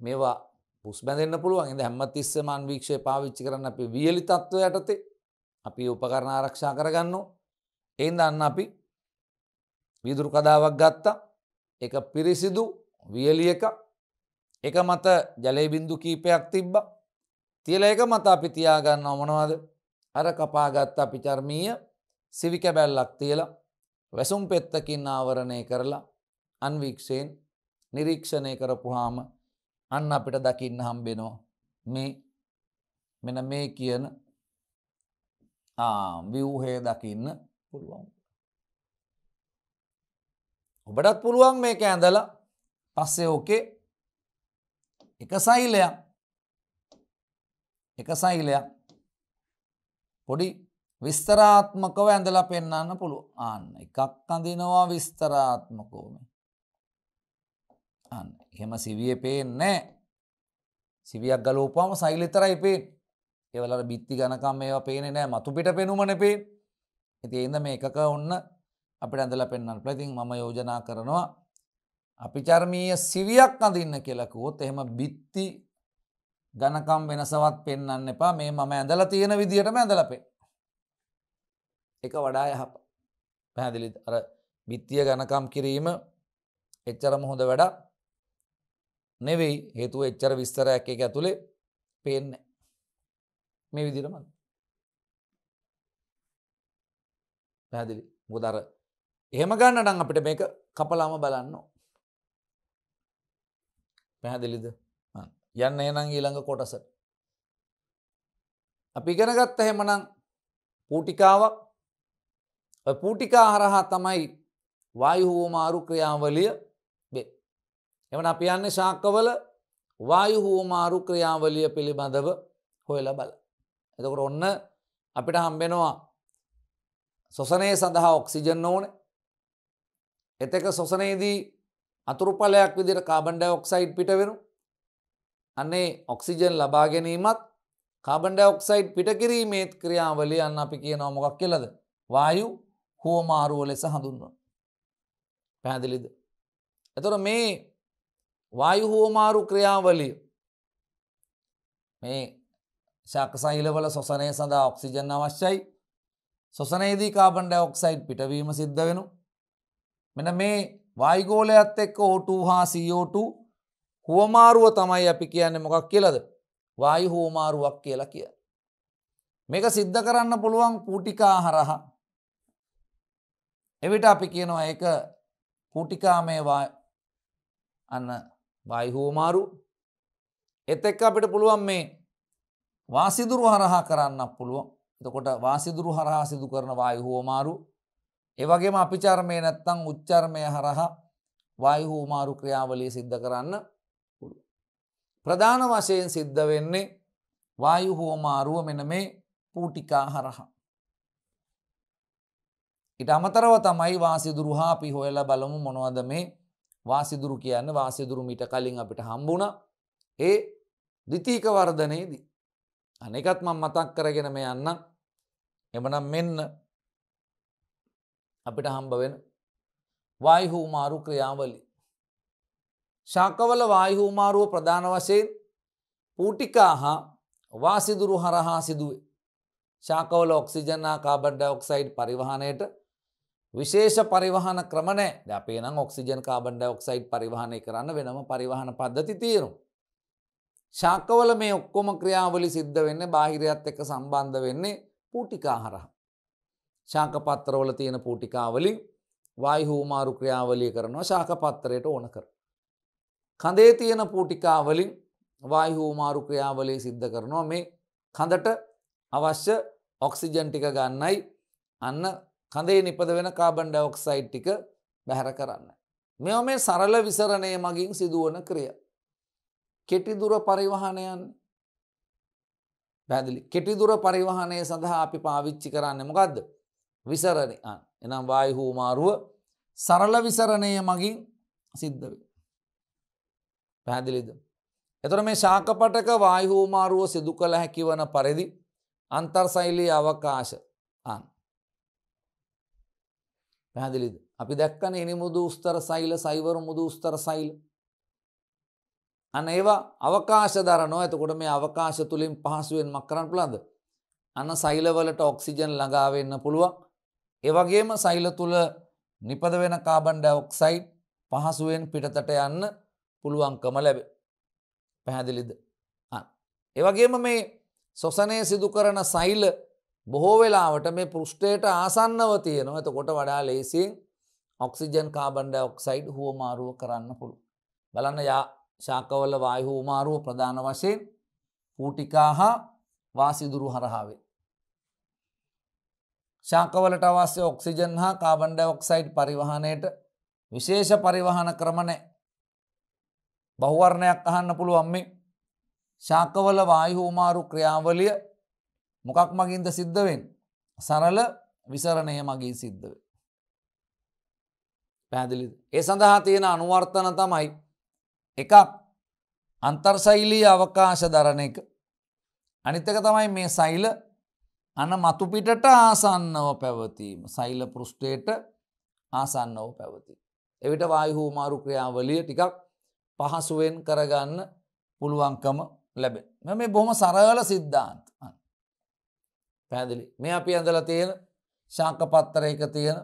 මේවා පුස්බැඳන්න පුළුවන් ඉඳ හැමතිස්සම අන්වීක්ෂය පාවිච්චි කරන්න අපි වියලි තත්ත්ව යටතේ අපි උපකරණ ආරක්ෂා කරගන්න එයින් දන්න අපි විදුරු කදාවක් ගත්තා එක පිරිසිදු වියලියක එක මත ජලයබින්දු කීපයක් තිබ්බ තියල එක මත අපි තියාගන්න ඔමනවාද අර කපාගත්තා පිචර්මීය සිවිකැබැල්ලක් තියලා වැසුම් පෙත්තකින් ආවරණය කරලා අන්වීක්ෂයෙන් නිරීක්ෂණය කරපුහාම අන්න අපිට දකින්න හම්බෙනෝ මේ මෙන මේ කියන විව්හය දකින්න පුළුවන්. ඔබටත් පුළුවන් මේක ඇඳල පස්සේ ඕකේ එක සයිලයක් එක සයිලයක් පොඩි විස්තරාත්මකව ඇඳලා පෙන්න්න පුළුව ආන්න එකක් අඳිනවා විස්තරාත්මකෝමේ අන්න එහෙම සිවිය පේෙන් නෑ සිවියක් ගලෝපාම සයිලිතරයි පේෙන් එවලට බිත්ති ගනකම් මේවා පේන නෑ මතු පිට පෙනුමනපේ ඇති එද මේ එකක ඔන්න අපිට ඇඳල පෙන්න්න ප්‍රතින් මම යෝජනා කරනවා අපි චර්මීය සිවියක් අඳන්න කියලකුවොත් එහෙම බිත්ති ගණකම් වෙනසවත් පෙන්න්න එපා මේ මම ඇඳල තියෙන විදිහටම ඇඳලපේ එක වඩා යහප පැහැදිලි අර බිත්තිය ගණකම් කිරීම එච්චරම හොඳ වැඩක් නෙවෙයි හේතුව එච්චර විස්තරයක් එක ඇතුළේ පේන්න මේ විදිරමද පැදිලි මුදර එහෙම ගන්නටන් අපිට මේක කපලාම බලන්න පැහැදිලිද යන්න එනම් ඊළඟ කොටස අපි ඉගෙනගත්ත හෙමනම් පූටිකාවක් පූටිකා හරහා තමයි වායුහෝමාරු ක්‍රියාවලිය එමන අපි යන්නේ ශාකවල වායුහූමාරු ක්‍රියාවලිය පිළිබඳව හොයල බල. එතකට ඔන්න අපිට හම්බෙනවා සොසනය සඳහා ඔක්සිජන් ඕන එතක සොසනයේදී අතුරුපලයක් විදිර කාබන්ඩ ඔක්සයිඩ් පිටවෙනු අන්නේ ඔක්සිජන් ලබා ගැනීමත් කාබන්ඩ ඔක්සයිඩ් පිටකිරීමේත් ක්‍රියාවලි අන්න අපි කියනව මොකක් කියලද වායු හෝමාරුව ලෙස හඳුන්ව පැහැදිලිද එතොර මේ ವಾಯು ಹೋಮಾರು ಕ್ರಿಯಾವಲಿಯ මේ ශාකසහිලවල සොසනය සඳහා ඔක්සිජන් අවශ්‍යයි සොසනයේදී කාබන්ඩ ඔක්සයිඩ් පිටවීම සිද්ධ වෙනු. මෙන මේ වයිගෝලයක්ත් එක්ක ඕටු හා සෝටු හුවමාරුව තමයි අපි කියන්න මොකක් කියලද. වායු හෝමාරුවක් කියලා කිය. මේක සිද්ධ කරන්න පුළුවන් පූටිකා හරහා. එවිට අපි කියනවා ඒක පූටිකාමේවා අන්න බයිහෝමාරු එතෙක් අපිට පුළුවන් මේ වාසිදුරු හරහා කරන්න පුළුවන් එතකොට වාසිදුරු හරහා සිදු කරන වායුහෝමාරු ඒවගේම අපිචර්මය නැත්තං උච්චර්මය හරහා වායුහෝමාරු ක්‍රියාවලී සිද්ධ කරන්න ප්‍රධාන වශයෙන් සිද්ධ වෙන්නේ වායුහෝමාරුව මෙන මේ පූටිකා හරහා. ඉට අමතරව තමයි වාසිදුරුහා අපි හොයල බලමු මොනවද මේ වාසිදුරු කියන්න වාසිදුරු මීට කලින් අපිට හම්බුණ ඒ දිතීක වර්ධනයේදී. අනෙකත් මං මතක් කරගෙන මේ යන්න එමනම් මෙන්න අපිට හම්බවෙන වායිහූමාරු ක්‍රියාවලි. ශාකවල වායිහූමාරුව ප්‍රධාන වශයෙන් පූටිකා හා වාසිදුරු හරහා සිදුවේ. ශාකවල ඔක්සිජනා කාබඩ්ඩ ඔක්සයිඩ් පරිවාහනයට විශේෂ පරිවාහන ක්‍රම නෑ දැපේ නම් ඔක්සිජන් කාබන්ඩ ඔක්සයිඩ් පරිවාහනය කරන්න වෙනම පරිවාහන පද්ධති තීරු. ශාකවල මේ ඔක්කොම ක්‍රියාවලි සිද්ධ වෙන්න බාහිරයත් එක්ක සම්බන්ධ වෙන්නේ පූටිකා හරහා. ශාකපත්තරවල තියෙන පූටිකාවලි වයිහූමාරු ක්‍රියාවලිය කරනවා ශාකපත්තරයට ඕන කර. කඳේ තියෙන පූටිකාවලින් වයිහූමාරු ක්‍රියාවලිය සිද්ධ කරනවා මේ කඳට අවශ්‍ය ඔක්සිජන් ටික ගන්නයි අන්න කඳේ නිපද වෙන කාබන් ඩවක්සයිට් ටික බැහැර කරන්න. මෙ මේ සරල විසරණය මගින් සිදුවන ක්‍රිය. කෙටි දුර පරිවහනයන් පැදිලි කෙටි දුර පරිවහනය සඳහා අපි පාවිච්චි කරන්න මොකක්ද විසරණ එනම් වායහූමාරුව සරල විසරණය මගින් සිද්ධ වේ. පැහැදිලිද. එතර මේ ශාකපටක වායහූමාරුව සිදු කළ හැකිවන පරිදි අන්තර්සෛලී අවකාශ පැහැදිලිද? අපි දැක්කන එනිමුදු උස්තර සෛල සයිවර මුදු උස්තර සෛල. අන්න ඒවා අවකාශ දරනවා. එතකොට මේ අවකාශ තුලින් පහසුවෙන් මක් කරන්න පුළුවන්ද? අන්න සෛල වලට ඔක්සිජන් ළඟා වෙන්න පුළුවන්. ඒ වගේම සෛල තුල නිපද වෙන කාබන් ඩයොක්සයිඩ් පහසුවෙන් පිටතට යන්න පුළුවන්කම ලැබේ. පැහැදිලිද? ආ. ඒ වගේම මේ ශ්වසනය සිදු කරන සෛල බොහෝ වෙලාවට මේ පෘෂ්ටයට ආසන්නව තියෙනවා ඇතකොට වඩා ලේසින් ඔක්සිජන් කාබන්ඩ ඔක්සයිඩ් හුවමාරුව කරන්න පුළු. බලන්න යා ශාකවල වායු හුවමාරුව ප්‍රධාන වශයෙන් පූටිකා හා වාසිදුරු හරහාවේ. ශාකවලට අවස්‍ය ඔක්සිජන් හා කාබන්ඩ ඔක්සයිඩ් පරිවහනයට විශේෂ පරිවහන ක්‍රමණෑ. බහුවර්ණයක් අහන්න පුළුවම්මේ ශාකවල වායු හුවමාරු ක්‍රියාවලිය මොකක් මගින්ද සිද්ධවෙන් සරල විසරණය මගින් සිද්ධව. පැදිලි ඒ සඳහා තියෙන අනුවර්තන තමයි එකක් අන්තර්ශෛලී අවකාශ දරණ එක අනිත්තක තමයි මේ සෛල අන මතුපිටට ආසන්නව පැවතීම සෛල පෘෂ්ටයට ආසන්නව පැවති. එවිට වායුහූමාරු ක්‍රියාවලිය ටිකක් පහසුවෙන් කරගන්න පුළුවන්කම ලැබේ. මෙ මේ බොහොම සරල සිද්ධාන්ත. පැදිලි මේ අපි ඇඳල තියෙන ශාකපත්තර එක තියෙන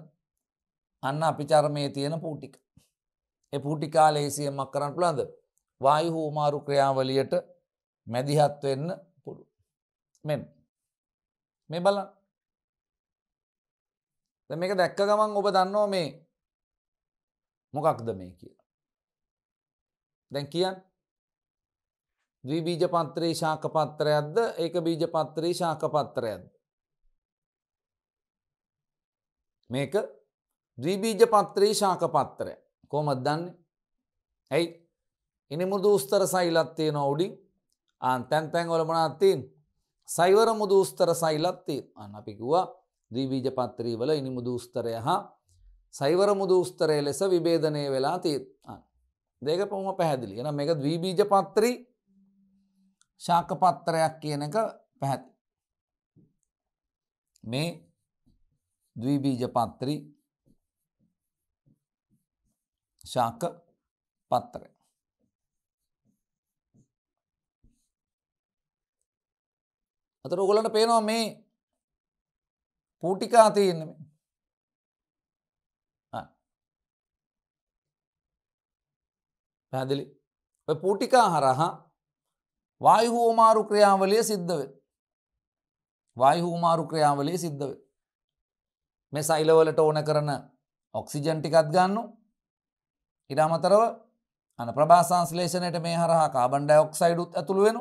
අන්න අපිචරමය තියෙන පූටික. එ පූටිකා ලේසිය මක් කරන්න පුළන්ද වායු හූමාරු ක්‍රියාවලියට මැදිහත්වෙන්න පුළු. මෙම මේ බල මේක දැක්ක ගමන් ඔබ දන්නෝ මේ මොකක්ද මේ කියලා. දැන් කියන් ද්‍රීබීජ පත්‍රී ශාකපත්තරයක්ද ඒක බීජ පත්‍රී ශාකපත්තරයක්ද මේක ද්‍රීබීජ පත්‍රී ශාක පත්තරය කොමත් දන්නේ ඇයි ඉනිමුදු උස්තර සයිලත්තිය නොවඩින් ආන් තැන්තැන් වලමනාත්තිීන් සයිවර මුද උස්තර සයිලත්තිී අන්න අපිකුවා ද්‍රීබීජ පත්‍රී වල ඉනිමුදු උස්තරය හා සයිවර මුද උස්තරය ලෙස විබේධනය වෙලා තිී දෙක පොම පැහැදිලි එන මේක ද්‍රීබීජ පත්‍රී ශාක පත්තරයක් කියන එක පැහැති මේ ද්විබීජ පත්‍රි ශාක පත්‍රය. අතර ඔගලට පේනවා මේ පූටිකා තියෙන්නම පැදිලි පූටිකා හරහා වායුහෝමාරු ක්‍රියාවලිය සිද්ධව. වායුහෝමාරු ක්‍රියාවලිය සිද්ධවේ. මේ සයිලවලට ඕන කරන ඔක්සිජන් ටිකත් ගන්න ඉරාමතරව අන ප්‍රභා සංස්ලේෂණයට මේ හරහා කාබන්ඩ ඔක්සයිඩුත් ඇතුළු වෙනු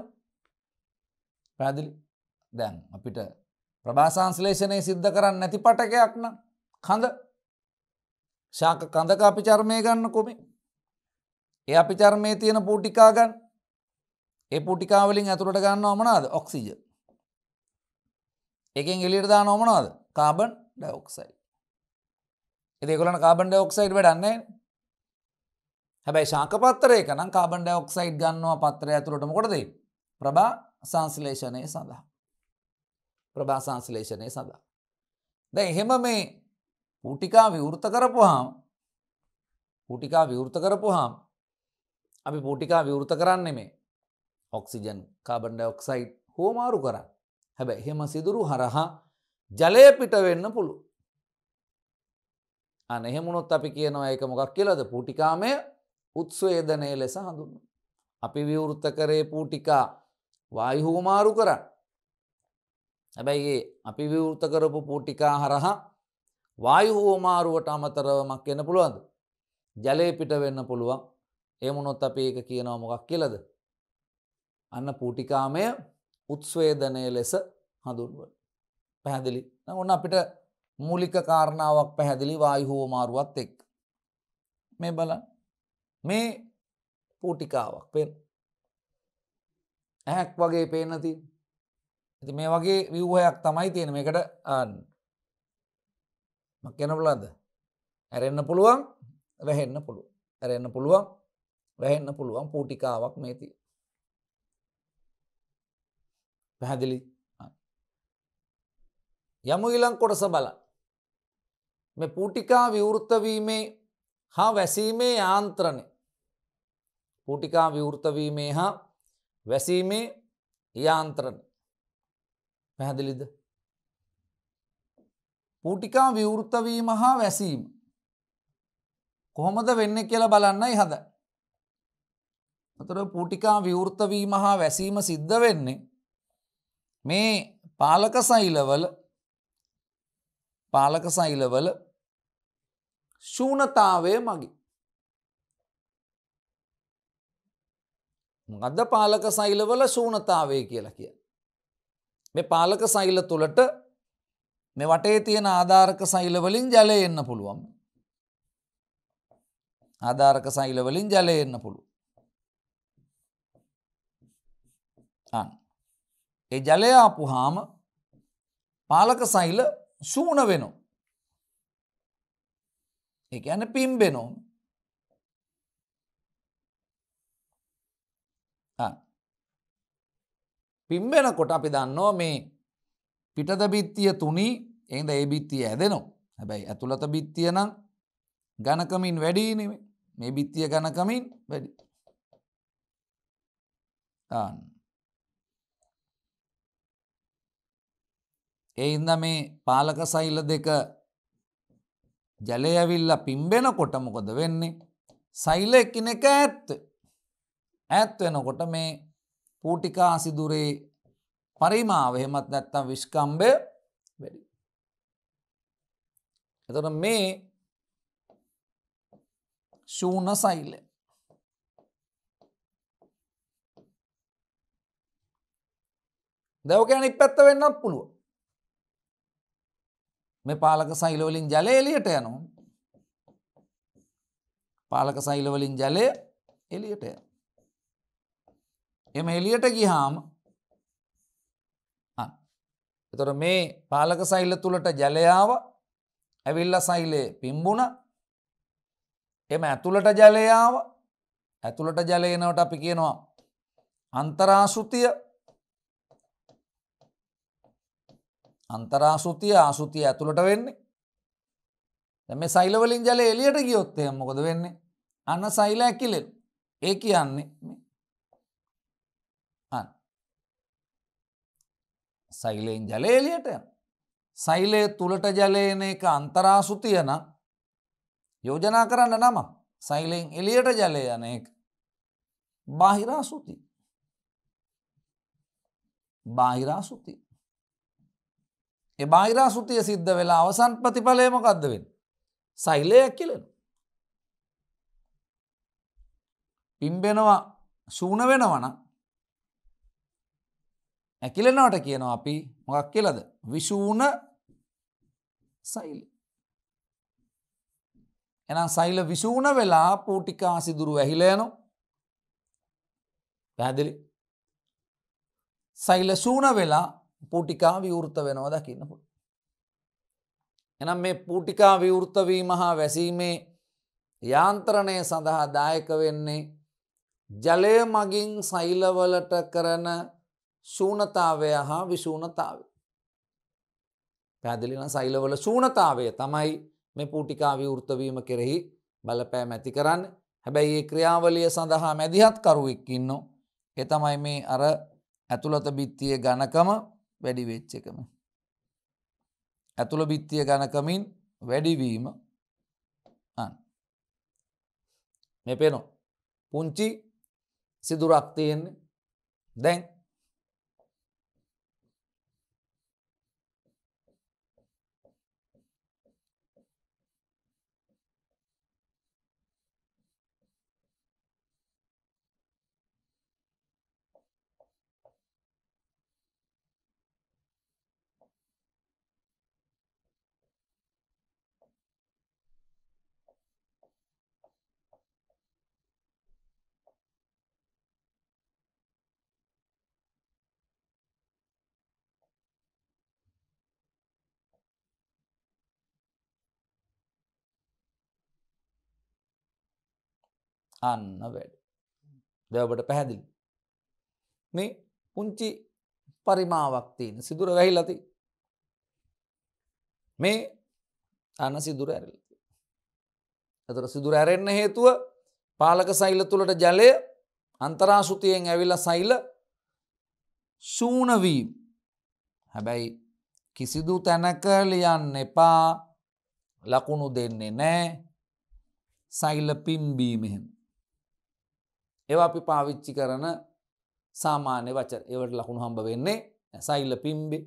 පැදිලි දැන් අපිට ප්‍රභා සංස්ලේෂණය සිද්ධ කරන්න නැති පටකයක්න කඳ ශාක කඳක අපි චර්මය ගන්න කොමි ඒ අපි චර්මය තියෙන පූටිකා ගන්න ඒ පුටිකාවලින් ඇතුළට ගන්න ඕමනාද ඔක්සිජ එකෙන් එලිරදා නොමනාද කාබන් ඩයෝක්සයි. එදකොලන කාබන් ඩයෝක්සයිඩ් වැඩන්නේ හැබැයි ශාකපත්තරයක නම් කාබන් ඩයෝක්සයිඩ් ගන්නවා පත්තරය ඇතුළට මොකොටද ප්‍රභා සංස්ලේෂණය සඳහා. ප්‍රභා සංස්ලේෂණය සඳහා. දැ එහෙම මේ පූටිකා විවෘත කරපුහාම් පූටිකා විවෘත කරපුහාම් අපි පූටිකා විවෘත කරන්නේ මේ ඔක්සිජන් කාබන්ඩ ඔක්සයිට් හෝමාරු කරන්න හැබැ එහෙම සිදුරු හරහා ජලය පිට වෙන්න පුළු. අනෙහෙමුණොත් අපි කියනවා එක මොකක් කියලද පූටිකාමය උත්ස්වේදනය ලෙස හඳුන්න. අපි විවෘත්ත කරේ පූටිකා වායිහූමාරු කරන්න. හැබැයි අපි විවෘත කරපු පූටිකා හරහා වායුහෝමාරුවට අමතරවමක් එන්න පුළුවන්ද. ජලය පිට වෙන්න පුළුවන් එමුණොත් අප ඒක කියනව මොකක් කියලද. අන්න පූටිකාමය උත්ස්වේදනය ලෙස හඳුන්ුවන්. පැහැදිලි ඔන්න අපිට මූලික කාරණාවක් පැහැදිලි වායු හෝමාරුවත් එක්. මේ බල මේ පූටිකාවක් පෙන් ඇහැක් වගේ පේනති ඇති මේ වගේ විව්හයක් තමයි තියෙන මේකට මක්කැන පුලද ඇරෙන්න්න පුළුවන් වැහෙන්න පුළුව ඇරෙන්න්න පුළුවන් වැහෙන්න පුළුවන් පූටිකාවක් මේති පැහැදිලි යමු ඊළං කොටස බල. මේ පූටිකා විවෘත්තවීමේ හා වැසීමේ යාන්ත්‍රණය. පූටිකා විවෘතවීමේ හා වැසීමේ යාන්ත්‍රණ. පැහැදිලිද. පූටිකා විවෘතවීම හා වැසීම. කොහොමද වෙන්න කියලා බලන්නයි හද. අතර පූටිකා විවෘතවීම හා වැසීම සිද්ධ වෙන්නේ මේ පාලක සයිලවල පාලක සෛලවල ශූනතාවය මගින්. මොකද පාලක සෛලවල ශූනතාවය කියලා කිය. මේ පාලක සෛල තුළට මේ වටේ තියෙන ආධාරක සෛලවලින් ජලය එන්න පුළුවන්. ආධාරක සෛලවලින් ජලය එන්න පුළුව. ඒ ජලය ආපු හාම පාලක සෛල සූන වෙනෝ. එක යන පිම්බෙනෝ. පිම්බෙනකොට අපි දන්නෝ මේ පිටද බිත්තිය තුනී එයිද ඒ බිත්තිය ඇදෙනවා. හැබැයි ඇතුළත බිත්තිය නම් ගණකමින් වැඩීනේ මේ බිත්තිය ගණකමින් වැඩි. ආන්න. ඒ ඉන්ද මේ පාලක සෛල දෙක ජලය ඇවිල්ලා පිම්බෙනකොට මොකද වෙන්නේ? සෛල එකිනෙක ඈත් ඈත් වෙනකොට මේ පූටිකා සිදුරේ පරිමාව එහෙමත් නැත්නම් විස්කම්භය වැඩි. එතකොට මේ ශූන සෛල දැවකෑන ඉපැත්ත වෙන්නත් පුළුව මේ පාලක සයිලවලින් ජලය එලියට යනු. පාලක සයිලවලින් ජලය එලියට ය. එම එලියට ගිහාම එතොට මේ පාලක සෛල්ල තුළට ජලයාව ඇවිල්ල සෛලේ පිම්බුණ එම ඇතුළට ජලයාව ඇතුළට ජලයනවට අපි කියනවා අන්තරාශෘතිය අන්තරාසුතිය ආසුතිය ඇතුළට වෙන්නේ දැම සයිලවලින් ජල එලියට ගියොත්තය මොකොද වෙන්නේ අන්න සයිල ඇකිලෙන් ඒ කියන්නේ අන් සයිලයෙන් ජල එලියට සයිලය තුළට ජලයන එක අන්තරාසුතියන යෝජනා කරන්න නම සයිලෙන් එලියට ජලය යන එක බාහිරාසුති බාහිරාසුතිී ඒ බාහිරා සුතිය සිද්ධ වෙලා අවසන් ප්‍රතිඵලය මොකද්ද වෙන්නේ? සෛලයක් කියලා. පිම්බෙනවා සූන වෙනවන ඇකිලෙනවට කියනවා අපි මොකක් කියලද විසූන සෛල එනම් සෛල විසූන වෙලා පූටිකා සිදුරු ඇහිලයනු පැදිලි සෛල සූන වෙලා පූටිකා විවෘත වෙනවා දකින්න පුළු. එනම් මේ පූටිකා විවෘතවීම හා වැසීමේ යාන්ත්‍රණය සඳහා දායක වෙන්නේ ජලය මගින් සෛලවලට කරන ශූනතාවය හා විශූනතාව. පැදිලින සෛලවල ශූනතාවය තමයි මේ පූටිකා විවෘතවීම කෙරෙහි බලපෑම ඇති කරන්න හැබැයි ඒ ක්‍රියාවලිය සඳහා මැදිහත් කරුවෙක්කින්නෝ. එතමයි මේ අර ඇතුළත බිත්තිය ගණකම වැඩි වෙච්ච එකම. ඇතුළ බිත්තිය ගණකමින් වැඩිවීම අන්. මෙ පෙනෝ පුංචි සිදුරක් තියෙන්නේ දැන් අන්න වැඩ. දෙවබට පැහැදිලි. මේ පුංචි පරිමාවක් තියෙන සිදුර වැහිලති. මේ අන සිදුර ඇරලති. ඇතර සිදුර ඇරෙන්න හේතුව පාලක සෛල තුළට ජලය අන්තරාශුතියෙන් ඇවිල සෛල සූනවීම් හැබැයි කිසිදු තැනකලියන්න එපා ලකුණු දෙන්නේ නෑ සෛල පිම්බීමහෙම ඒවා අපි පාවිච්චි කරන සාමාන්‍ය වචන ඒවට ලකුණු හම්බ වෙන්නේ සෛල පිම්බි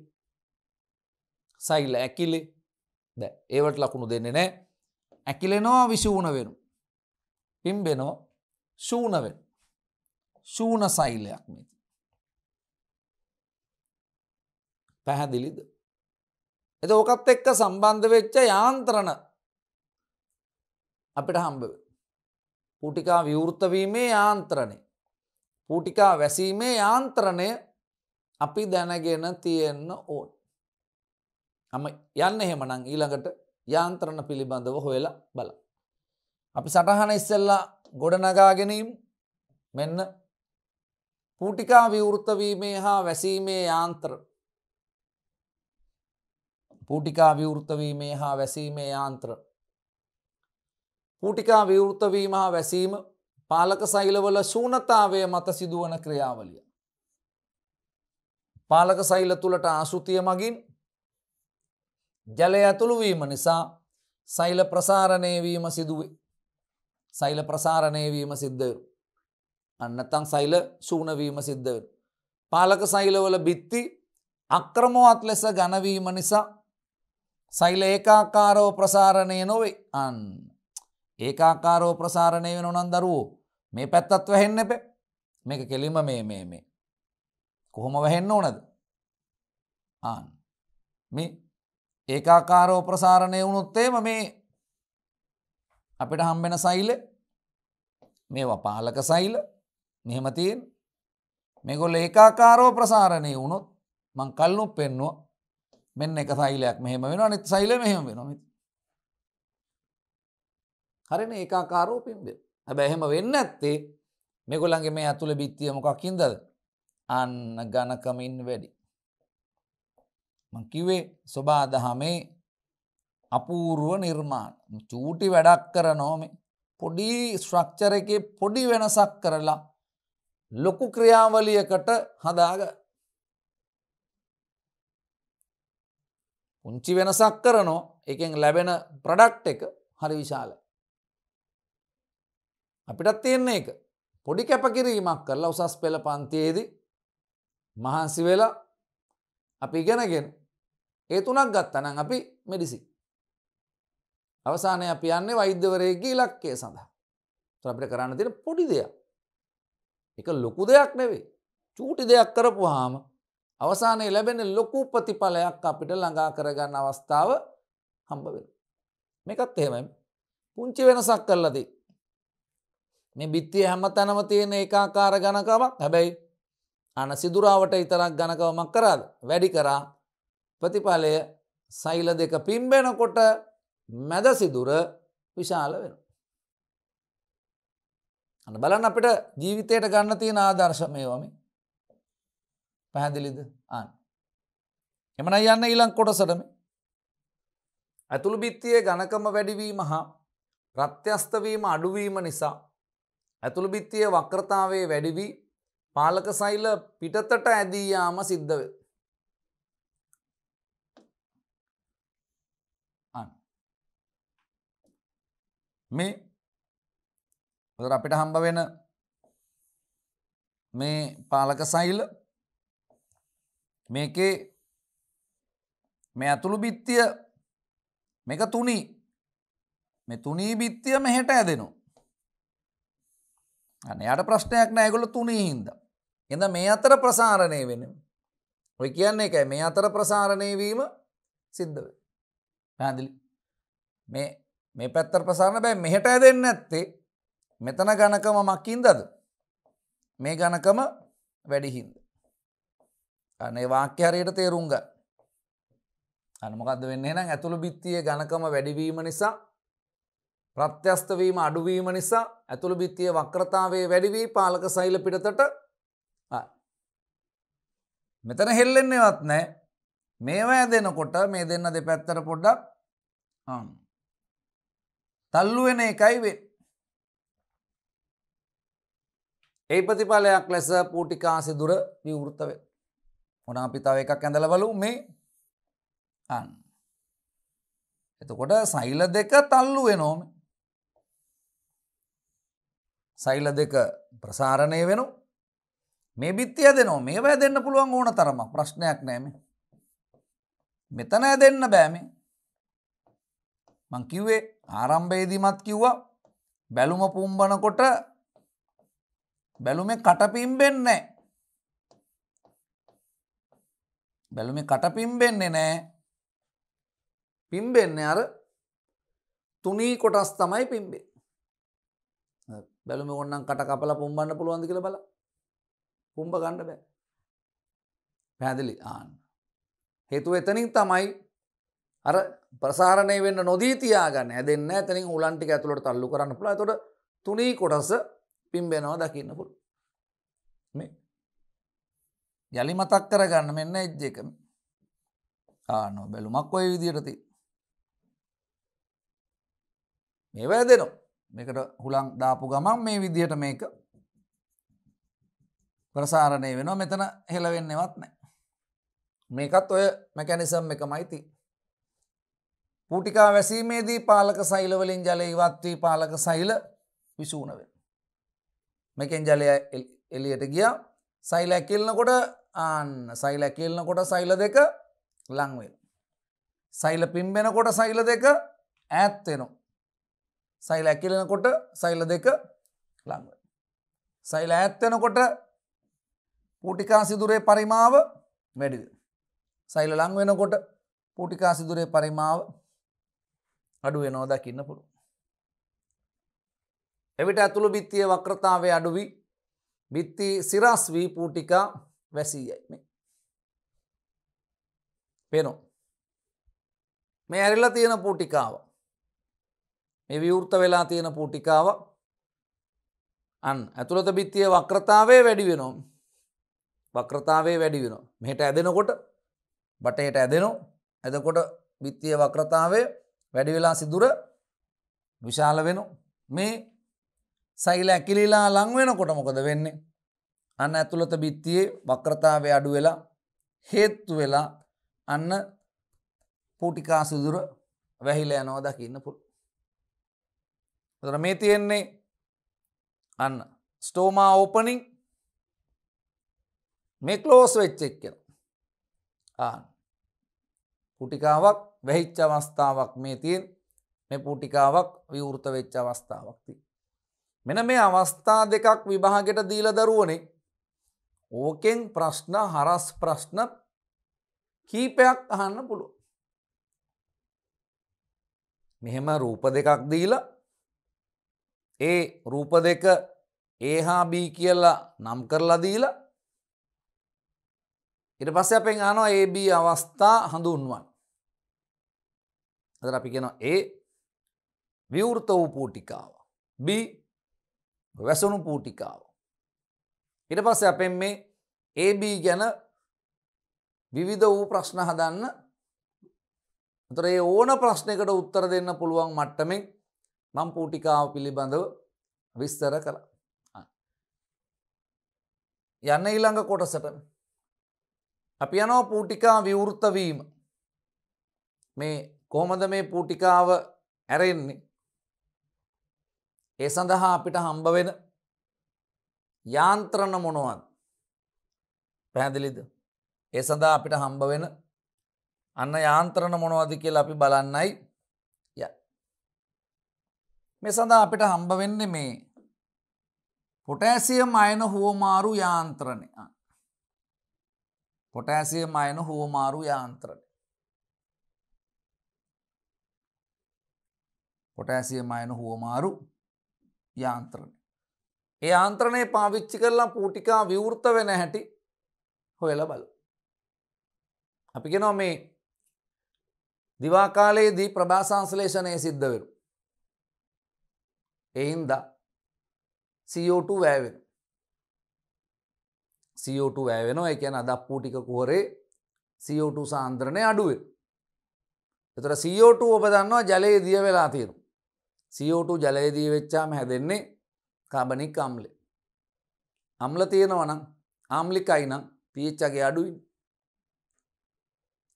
සෛල ඇකිලි ද ඒවට ලකුණු දෙන්නේ නෑ ඇකිලෙනවා විශූන වෙනු පිම්බෙනෝ ශූනවෙන් ශූන සෛලයක් මෙති පැහැදිලිද එත ඕකත් එක්ක සම්බන්ධ වෙච්ච යාන්ත්‍රණ අපිට හම්බවෙන පූටිකා විවෘතවීමේ යාන්ත්‍රණය. පූටිකා වැසීමේ යාන්ත්‍රණය අපි දැනගෙන තියෙන්න ඕන්. අම යන්න එහෙමනං ඊළඟට යාන්ත්‍රණ පිළිබඳව හොයලා බල. අපි සටහන ඉස්සෙල්ලා ගොඩනගාගෙනීම් මෙන්න පූටිකා විවෘතවීමේ හා වැසීමේ යාන්ත්‍ර පූටිකා විවෘතවීමේ හා වැසීමේ යාන්ත්‍ර කූටිකා විවෘතවීම හා වැසීම පාලක සෛලවල සූනතාවය මත සිදුවන ක්‍රියාවලිය. පාලක සෛල තුළට ආසුතිය මගින් ජලය ඇතුළුවීම නිසා සෛල ප්‍රසාරණයවීම සිදුවේ. සෛල ප්‍රසාරණයවීම සිද්ධවරු. අන්නතන් සෛල සූනවීම සිද්ධවරු. පාලක සෛලවල බිත්ති අක්‍රමෝත් ලෙස ගණවීම නිසා සෛල ඒකාකාරව ප්‍රසාරණය නොවේ අන්න. ඒකාකාරෝ ප්‍රසාරණය වෙන උනන් දරුවෝ මේ පැත්තත් වැහෙන්න එප මේක කෙලිම මේ මේ මේ. කොහොම වැහෙන්න ඕනද ආන් මේ ඒකාකාරෝ ප්‍රසාරණය වුණුත්තේම මේ අපිට හම්බෙන සයිල මේ වපාලක සයිල නිහමතියෙන් මෙගොල්ල ඒකාකාරෝ ප්‍රසාරණය වුණොත් මං කල්ලු පෙන්නුව මෙන්න එක සයිලයක් මෙහෙම වෙන අනිත් සයිල මෙහෙම වෙනවා හරින ඒකා කාරෝ පිම්බෙල් හැබැ එහෙම වෙන්න ඇත්තේ මෙගොලන්ගේ මේ ඇතුළ බිත්තිය මොකක් හින්දද අන්න ගණකමින් වැඩි. මකිවේ ස්වබාදහමේ අපූරුව නිර්මාණ චූටි වැඩක් කර නෝමේ පොඩි ස්්‍රක්්චර එක පොඩි වෙනසක් කරලා ලොකු ක්‍රියාවලියකට හදාග පුංචි වෙනසක් කරනෝ එකෙන් ලැබෙන ප්‍රඩක්් එක හරි විශාල අපිටත් තියෙන්නේ එක පොඩි කැපකිරීමක් කරලා උසස් පෙළ පන්තියේදී මහන්සි වෙලා අපි ඉගෙනගෙන ඒ තුනක් ගත්තනම් අපි මෙඩිසි. අවසානය අපි යන්නේ වෛද්‍යවරයගේ ඉලක්කය සඳහා. අපිට කරන්න තියෙන පොඩි දෙයක්. එක ලොකු දෙයක් නෙවෙයි. චූටි දෙයක් කරපුවාම අවසානයේ ලැබෙන ලොකු ප්‍රතිඵලයක් අපිට ළඟා කරගන්න අවස්ථාව හම්බ වෙනවා. මේකත් එහෙමයි. පුංචි වෙනසක් කරලාදී මේ බිත්තිය හැම තැනම තියෙන ඒකාකාර ගණකවක් හැබැයි අන සිදුරාවට ඉතරක් ගණකවමක් කරාද වැඩි කරා ප්‍රතිඵලය සෛල දෙක පිම්බෙනකොට මැද සිදුර විශාල වෙන. අන බලන්න අපිට ජීවිතයට ගන්න තියෙන ආදර්ශ මේවම පැහැදිලිද අන්. එමන යන්න ඊළං කොටසටම ඇතුළු බිත්තියේ ගණකම වැඩිවීම හා ප්‍රත්‍යස්ථවීම අඩුවීම නිසා ඇතුළු බිත්තිය වක්‍රතාවේ වැඩිවී පාලක සෛල පිටතට ඇදීයාම සිද්ධ වේ. මේ ඔතර අපිට හම්බ වෙන මේ පාලක සෛල මේකේ මේ ඇතුළු බිත්තිය මේක තුනී මේ තුනී බිත්තිය මෙහෙට ඇදෙනවා අනයට ප්‍රශ්නයක් නෑගොල තුනේ හින්ද. එඳ මේ අතර ප්‍රසාරණය වෙන. ඔය කියන්නේ එකයි මේ අතර ප්‍රසාරණයවීම සිද්ධව. පැදිලි මේ මේ පැත්තර ප්‍රසාරණ බෑ මෙහට ඇදෙන්න ඇත්තේ මෙතන ගණකම මක්කින්දද. මේ ගණකම වැඩිහින්ද. අනේ වාක්‍ය හරියට තේරුන්ග අනමකද වෙන්න නම් ඇතුළු බිත්තිය ගණකම වැඩිවීම නිසා ප්‍රත්‍යස්තවීම අඩුවීම නිසා ඇතුළු බිත්තිය වක්‍රතාවේ වැඩිවී පාලක සෛල පිටතට මෙතන හෙල්ලෙන්නේවත් නෑ මේවෑ දෙනකොට මේ දෙන්න දෙපැත්තර පොඩ්ඩක් තල්ලුවෙන එකයිවේ ඒ ප්‍රතිඵලයක් ලෙස පූටිකා සිදුර විවෘතවේ ඔොන අපි තව එකක් ඇඳලවලු මේ අන්න එතකොට සෛල දෙක තල්ලු වෙනෝමේ සෛල දෙක ප්‍රසාරණය වෙනු මේ බිත්තිය දෙනවා මේවැ දෙන්න පුළුවන් ඕන තරමක් ප්‍රශ්නයක් නෑම මෙතනෑ දෙන්න බෑමි මං කිව්වේ ආරම්භයේදීමත් කිව්වා බැලුම පුම්බනකොට බැලුමේ කටපිම්බෙන්නේ බැලුමේ කටපිම්බෙන්නේ නෑ පිම්බෙන්නේ අර තුනී කොටස් තමයි පිම්බේ බැලුම ඔන්නම් කට කපලා පුම්බන්න පුළුවන්ද කියල බල පුම්බ ගණ්ඩ බෑ පැදිලි ආන්න. හේතු එතනින් තමයි අර ප්‍රසාරණය වෙන්න නොදීතියාගන්න හැදන්න ඇතනින් උලන්ටි ඇතුළට තල්ලු කරන්න පුළ තොට තුනී කොටස පිම්බෙනවා දකින්න පුළ මේ යළි මතක් කරගන්න මෙන්න එජ්ජ එකම ආනෝ බැලුමක් ඔය විදිරති මේවැ දෙනවා මේකට හුළං දාපු ගමන් මේ විදිහට මේක ප්‍රසාරණය වෙනවා මෙතන හෙලවෙන්නවත් නෑ. මේකත් ඔය මැකැනිසම් එක මයිති. පූටිකා වැසීමේදී පාලක සෛලවලින් ජලය ඉවත්වී පාලක සෛල විසූුණ වෙන. මෙකෙන් ජලය එලියට ගියා සෛල ඇකිල්නකොට ආන්න සෛල ඇකිල්නකොට සෛල දෙක ලංවෙල්. සෛල පිම්බෙනකොට සෛල දෙක ඈත්වෙනවා. සයිල ඇකිලෙනකොට සයිල දෙක ලඟ. සයිල ඇත්වෙනකොට පූටිකා සිදුරේ පරිමාව වැඩිද. සයිල ලංවෙනකොට පූටිකා සිදුරේ පරිමාව අඩුව නෝ දකින්න පුළු. එවිට ඇතුළු බිත්තිය වක්‍රතාවේ අඩුවී බිත්ති සිරස් වී පූටිකා වැසීයයි. පෙනෝ. මේ ඇරිල්ලා තියෙන පූටිකාව මේ විවෘත වෙලා තියෙන පූටිකාව අන් ඇතුළත බිත්තිය වක්‍රතාවේ වැඩි වෙනවා. වක්‍රතාවේ වැඩි වෙනවා. මෙහට ඇදෙනකොට බටයට ඇදෙනෝ ඇදකොට බිත්තිය වක්‍රතාවේ වැඩි වෙලා සිදුර විශාල වෙන මේ සයිල ඇකිලිලා ලංවෙනකොට මොකද වෙන්නේ. අන්න ඇතුළත බිත්තියේ වක්‍රතාවේ අඩු වෙලා හේත්තු වෙලා අන්න පූටිකා සිදුර වැහිල යනව දකින්න පුළ. තර මේ තියෙන්නේ අන්න ස්ටෝමා ඕපනින් මේ කලෝස් වෙච්ච එක් කියලා පුටිකාවක් වැහිච්ච අවස්ථාවක් මේ තියෙන් මේ පුටිකාවක් විවෘත වෙච්ච අවස්ථාවක්ති. මෙන මේ අවස්ථා දෙකක් විභාගෙට දීල දරුවනේ ඕකෙන් ප්‍රශ්න හරස් ප්‍රශ්න කීපයක් අහන්න පුළුව. මෙහෙම රූප දෙකක් දීලා ඒ රූප දෙක ඒ හා බී කියලා නම් කරලා දීලා ඉට පස්ස අපෙන් අනවා AB අවස්ථා හඳුන්වන් අද අපි කෙන ඒ විවෘත වූ පූටිකාව B වැසුණු පූටිකාව ඉට පස්ස අපෙන් මේ AB ගැන විවිධ වූ ප්‍රශ්න හදන්න තර ඒ ඕන ප්‍රශ්නකට උත්තර දෙන්න පුළුවන් මට්ටමෙන් මං පූටිකාව පිළිබඳව විස්තර කළ යන්න ඊළඟ කොටසට අපි යනෝ පූටිකා විවෘතවීම මේ කොහොමද මේ පූටිකාව ඇරෙන්නේ ඒ සඳහා අපිට හම්බවෙන යාන්ත්‍රණ මොනොවත් පැහැදිලිද ඒ සඳහා අපිට හම්බ වෙන අන්න යාන්ත්‍රණ මොනවද කියලා අපි බලන්නයි මේ සඳහා අපිට හම්බ වෙන්නේ මේ පොටෑසියම් අයන හුවමාරු යාන්ත්‍රණය. පොටෑසියම් අයන හුවමාරු යාන්ත්‍රණය. පොටෑසියම් අයන හුවමාරු යාන්ත්‍රණය. ඒ ආන්ත්‍රණය පාවිච්චි කරලා පූටිකා විවෘත වෙන හැටි හොයල බලු. අපි කෙනවා මේ දිවාකාලයේදී ප්‍රභාසංස්ලේෂණය සිද්ධවරු. එහින්ද CO2 වැෑවෙන CO2 වැෑවෙනවා එකැන අදප්පු ටික කුහරේ CO2 සාන්ද්‍රණය අඩුවෙන් එතර CO2 ඔබ දන්නවා ජලයේ දිය වෙලා තියෙන CO2 ජලයේදී වෙච්චාම හැදෙන්නේ කාබනික් අම්ලෙ අම්ල තියෙනවනම් ආම්ලිකයි නම් පිච්චගේ අඩුයි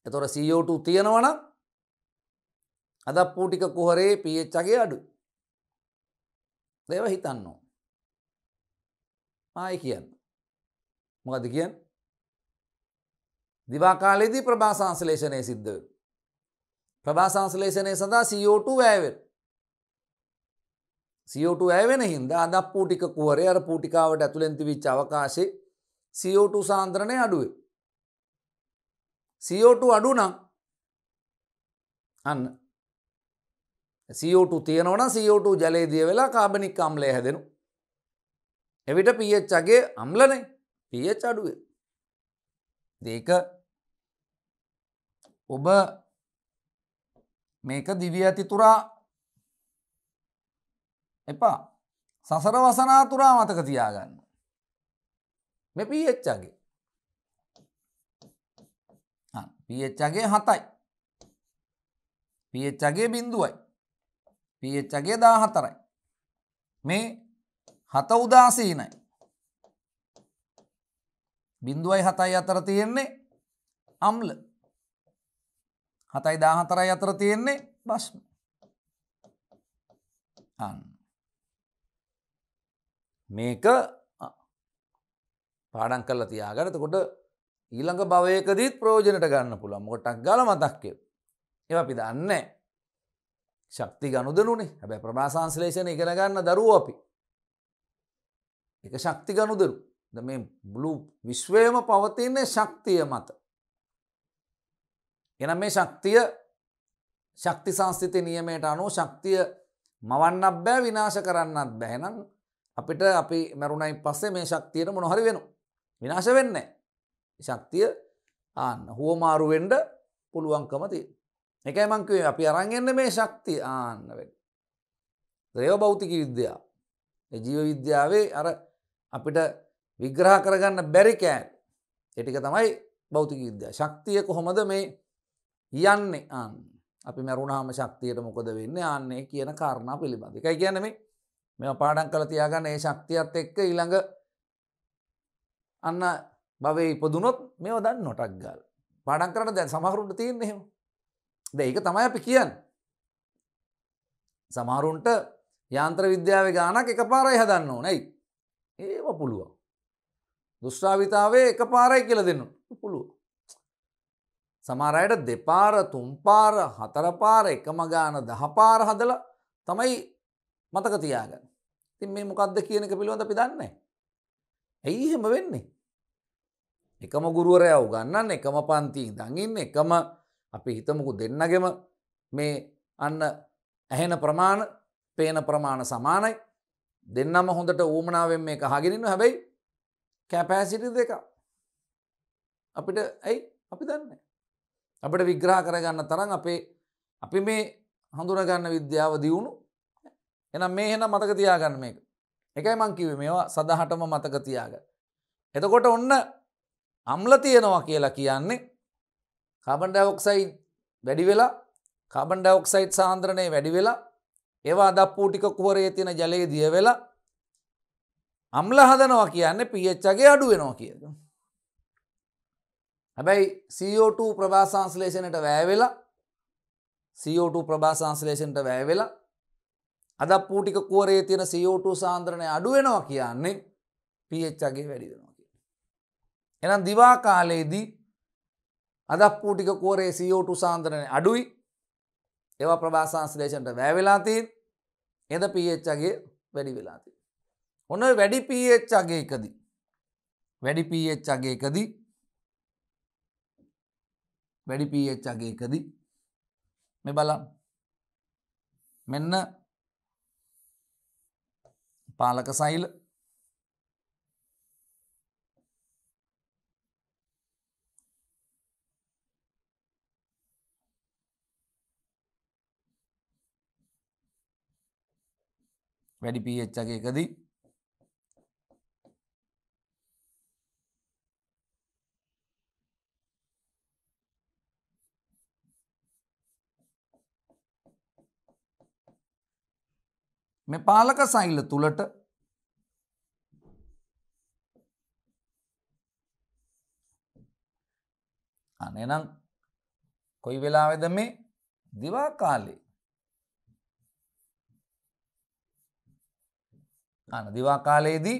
එතොර CO2 තියෙනවනම් අදප්පු ටික කුහරේ පිච්චගේ අඩුයි දේව හිතන්න. ආය කියන්න. මොකද කියන් දිවාකාලෙදී ප්‍රභාසංශලේෂණය සිද්ධ වෙන. ප්‍රභාසංශලේෂණය සඳහා CO2 වැයවෙන. CO2 වැයවෙන හින්දා අද පූටික කුහරේ අර පූටිකාවට ඇතුළෙන් තිබිච්ච අවකාශයේ CO2 සාන්ද්‍රණය අඩුවේ. CO2 අඩු නම් අන්න CO2 තියෙනවන CO2 ජලේදිය වෙලා කාබනික් අම්ලය හැදෙනු. එවිට පHගේ අම්ලනේ පH අඩුව. දේක ඔබ මේක දිවිය ඇති තුරා එපා සසර වසනා තුරා මතක තියාගන්න. මෙ පHගේ පHගේ හතයි පHගේ බින්දුවයි පHගේ දා හතරයි. මේ හත උදාසීනයි. බිින්දුවයි හතයි අතර තියෙන්නේ අම්ල හතයි දාහතරයි අතර තියෙන්නේ බස්ම අන්න. මේක පාඩන් කල තියාගරතකොට ඊළඟ භවයකදීත් ප්‍රෝජනට ගන්න පුළන් මොටක් ගල මතක්කව. එව අපි දන්නේ ශක්ති ගනුදනුනේ හැබැ ප්‍රමාසංස්ලේෂණ ඉගෙන ගන්න දරුව අපි. එක ශක්ති ගනුදරු ද මේ බලු විශ්වයම පවතින්නේ ශක්තිය මත. එන මේ ශක්තිය ශක්ති සංස්ථිති නියමයට අනුව ශක්තිය මවන්නක් බෑ විනාශ කරන්නත් බැහැනම් අපිට අපි මැරුණයි පස්සේ මේ ශක්තියට මොනොහරි වෙන. විනාශ වෙන්නේ. ශක්තිය ආන්න හුවමාරුවෙන්ඩ පුළුවන්කම තිය. එකයි මංකවේ අපි අරන්ගන්න මේ ශක්ති ආන්න වෙන්. ද්‍රයෝ භෞතික විද්‍යා. ජීව විද්‍යාවේ අර අපිට විග්‍රහ කරගන්න බැරිකෑන් එටික තමයි භෞතික විද්‍යා ශක්තිය කොහොමද මේ යන්නේ අන් අපි මැරුණාම ශක්තියට මොකද වෙන්න යන්නේ කියන කාරණා පිළිබඳ එකයි කියන මේ මෙ පාඩන් කළ තියාගන්න ඒ ශක්තියත් එක්ක ඊළඟ අන්න බවේ ඉපදුනොත් මෙෝ දන් නොටක් ගල් පාඩන් කරට දැන් සමහරුට තියන්නේ හෙම ද ඒක තමයි අපි කියන්න. සමහරුන්ට යන්ත්‍ර විද්‍යාව ගානක් එක පාරයි හදන්න ඕනැයි. ඒව පුළුවන්. දුෂ්්‍රාවිතාවේ එක පාරයි කියල දෙන්න පුළුව. සමාරයට දෙපාර තුම්පාර හතරපාර එකම ගාන දහපාර හදල තමයි මතක තියාගන්න. තින් මේ මොකක්ද කියනක පිළිබඳ අපි දන්නේ. ඇයි එහෙම වෙන්නේ. එකම ගුරුවරය උගන්නන්න එකම පන්ති දඟින් එකම අපි හිතමුකු දෙන්නගෙම මේ අන්න ඇහෙන ප්‍රමාණ පේන ප්‍රමාණ සමානයි දෙන්නම හොඳට ඌමනාවෙන් මේ කහගෙනන්න හැබැයි කැපෑසිටි දෙක අපිට ඇයි අපි දන්න අපට විග්‍රහ කරගන්න තරන් අපේ අපි මේ හඳුනගන්න විද්‍යාව දියුණු එනම් මේ හෙන මතක තියාගන්න මේක එකයි මංකිව මේවා සදහටම මතක තියාග එතකොට ඔන්න අම්ල තියෙනවා කියලා කියන්නේ කාබන්ඩ ඔක්සයි වැඩි වෙලා කාබන්ඩ ඔක්සයිට් සාන්ද්‍රණය වැඩි වෙලා ඒවා දප්පූටික කුවරේ තියෙන ජලය දිය වෙලා අම්ල හදනවා කියන්න පියච්චගේ අඩු වෙනවා කියද. හැබැයි CO2 ප්‍රභාසංස්ලේෂණයට වැෑවෙලා CO2 ප්‍රභාසංස්ලේෂන්ට වැෑවෙලා අද පූටික කුවරේ තියෙන CO2 සාන්ද්‍රණය අඩු වෙනවා කියන්නේ පියච්චගේ වැඩි වෙනවා කිය. එනම් දිවා කාලයේදී අදක්පූටික කෝරේ CO2 සාන්දරණය අඩුයි ඒවා ප්‍රභාසංස්ලේෂන්ට වැෑවෙලාතින් එද පච්චගේ වැඩි වෙලාති. ඔන්න වැඩි පච්චගේ එකදී. වැඩි පච්චගේ එකදී වැඩි පච්චගේ එකදී මෙ බල මෙන්න පාලක සයිල වැඩි පH එකකදී මේ පාලක සෛල තුලට අනේනම් කොයි වෙලාවෙද මේ දිවා කාලේ අන දිවා කාලයේදී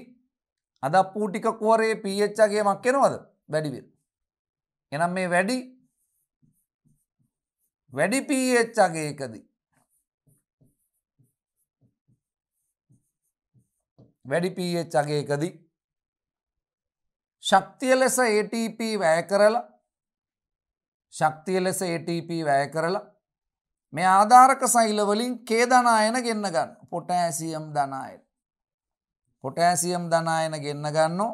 අදප්පූටික කුවරේ පීච්චගේ මක්කෙනවද වැඩිවිල්. එනම් මේ වැඩි වැඩි පීච්චගේකදී. වැඩි පීච්චගේකදී ශක්තිය ලෙස ATP වැය කරලා ශක්තිය ලෙස ATP වැය කරලා මේ ආධාරක සෛලවලින් කේදනායන ගෙන්න්න ගන්න පොටෑසියම් දනායට පොටෑසියම් දනායන ගෙන්න්න ගන්නෝ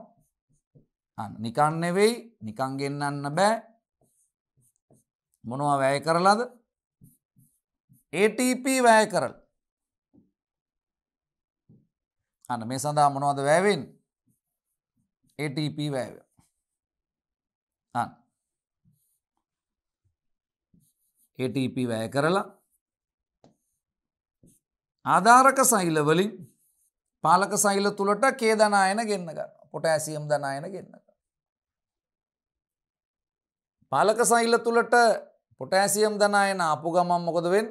නිකන්නෙවෙයි නිකං ගෙන්න්න බෑ මොනවා වැය කරලාද ATP වැය කරල් අන මේ සඳහා මොනවද වැෑවෙන් ATP වැෑව ATP වැය කරලා ආධාරක සහිලවලින් පාලක සෛල තුළට කේ දනායන ගෙන්න්න ගන්න පොට ඇසියම් දනායන ගෙන්න්න. පාලක සෛල තුළට පොටෑසියම් දනායන අපපු ගමම් මොකදවෙන්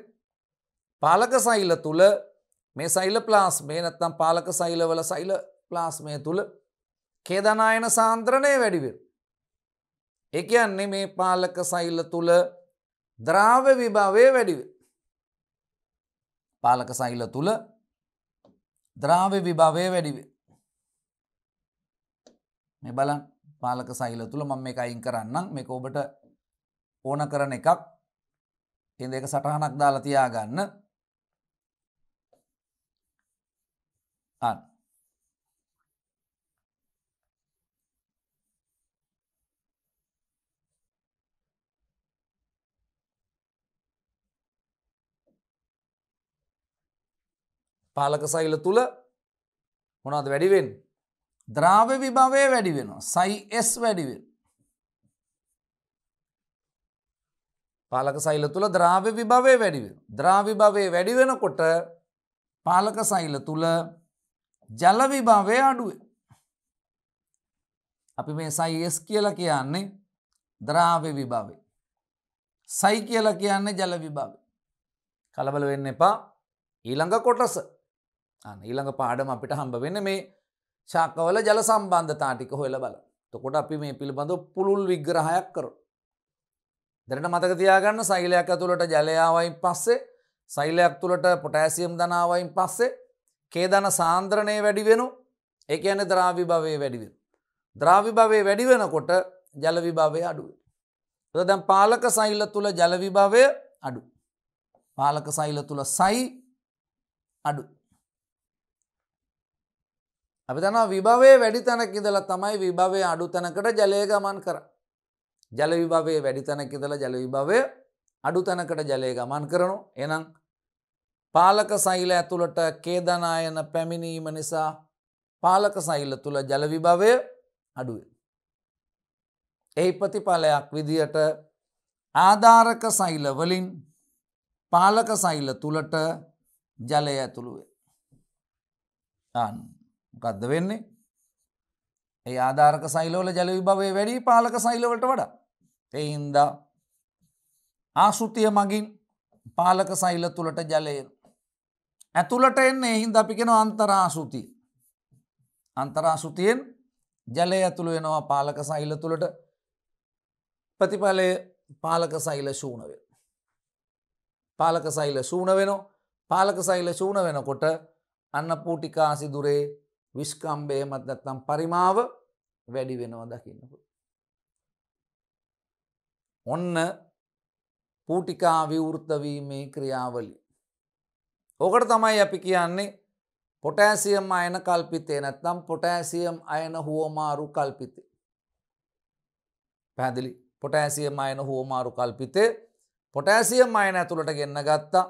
පාලක සෛල තුළ මේ සෛල ප්ලාස් මේ නත්තම් පාලක සෛලවල සෛල ප්ලාස්මය තුළ කේදනායන සාන්ත්‍රණය වැඩිවිල්. එක යන්නේ මේ පාලක සෛල්ල තුළ ද්‍රාව විභාවය වැඩිව. පාලක සෛල්ල තුළ ද්‍රාව විභාවය වැඩිවේ. මේ බලන් පාලක සයිල තුළ මම මේ අයින් කරන්නම් මේක ඔබට ඕන කරන එකක් එද එක සටහනක් දාලා තියාගන්න අන්න පාලක සෛල තුළ මොනද වැඩිවෙන් ද්‍රාව විභවය වැඩි වෙනවා සයිස් වැඩිවෙන් පාලක සෛල තුළ ද්‍රාව විභවය වැඩිවෙන ද්‍රාවිභවය වැඩි වෙනකොට පාලක සෛල තුළ ජලවිභාවය අඩුවේ අපි මේ සයිස් කියල කියන්නේ ද්‍රාව විභාවේ සයි කියල කියන්නේ ජලවිභාව කලබල වෙන්න එපා ඊළඟ කොටස අන්න ඊළඟ පාඩම අපිට හම්බ වෙන මේ ශාකවල ජල සම්බන්ධතාටික හොයල බල තොකොට අපි මේ පිළිබඳ පුළුල් විග්‍රහයක් කර. දැනට මතකතියාගන්න සෛලයක් ඇතුළට ජලයාවයින් පස්සේ සෛලයක් තුළට පොටෑසියම් දනාවයින් පස්සේ කේදන සාන්ද්‍රණය වැඩි වෙනු එක ඇන ද්‍රාවි භවය වැඩිවෙන. ද්‍රාවි භවය වැඩි වෙනකොට ජලවිභාවය අඩුව. දැන් පාලක සෛල්ල තුළ ජලවිභාවය අඩු. පාලක සෛල තුළ සයි අඩු. අපි තනවා විභවය වැඩි තැනක ඉඳලා තමයි විභවය අඩු තැනකට ජලය ගමන් කර. ජල විභවය වැඩි තැනක ඉඳලා ජල විභවය අඩු තැනකට ජලය ගමන් කරනු එනම් පාලක සෛල ඇතුළට කේදනායන පැමිණීම නිසා පාලක සෛල තුළ ජලවිභවය අඩුවේ. එහි ප්‍රතිඵලයක් විදියට ආධාරක සෛල වලින් පාලක සෛල තුළට ජලය ඇතුළුවේ. අන්න. ගද්ද වෙන්නේ ඒ ආධාරක සයිලෝල ජලවිභවය වැඩි පාලක සයිලවලට වඩා එයින්ද ආශෘතිය මගින් පාලක සයිල තුළට ජලය ඇතුළට එන්න එහින්ද අපිකෙන අන්තරාශෘති අන්තරාශෘතියෙන් ජලය ඇතුළු වෙනවා පාලක සයිල තුළට ප්‍රතිඵලය පාලක සයිල ශූනවෙන් පාලක සයිල ශූන වෙන පාලක සයිල ශූන වෙනකොට අන්න පූටිකාසි දුරේ විස්කම්බය මත් නැත්තම් පරිමාව වැඩි වෙනවා දකින්නකු. ඔන්න පූටිකා විවෘතවීමේ ක්‍රියාවලි. ඕකට තමයි අපි කියන්නේ පොටෑසියම් අයන කල්පිතේ නැත්තම් පොටෑසියම් අයන හුවමාරු කල්පිතේ. පැදිලි පොටෑසියම් අයන හුවමාරු කල්පිතේ පොටෑසියම් අයන ඇතුළට ගෙන්න්න ගත්තා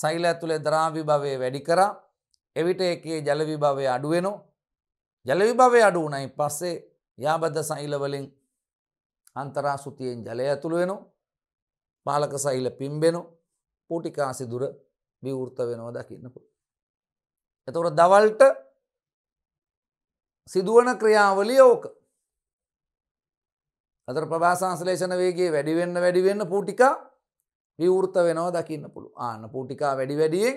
සෛල ඇතුළේ දරාවිභවය වැඩි කරා එවිට එකේ ජලවිභාවය අඩුවෙනෝ ජලවිභාවය අඩු වනයි පස්සේ යාබද්ධ සයිලවලින් අන්තරා සුතියෙන් ජලය ඇතුළු වෙනෝ පාලක සහිල පිම්බෙනු පූටිකාසිදුර විවෘත වෙනවා දකින්නපු. එතවට දවල්ට සිදුවන ක්‍රියාවලිය ඕක අතර ප්‍රභාසංස්ලේෂණ වේගේ වැඩිවෙන්න වැඩිවෙන්න පූටිකා විවෘත වෙනවා දකින්න පුළුව ආන්න පූටිකා වැඩි වැඩියෙන්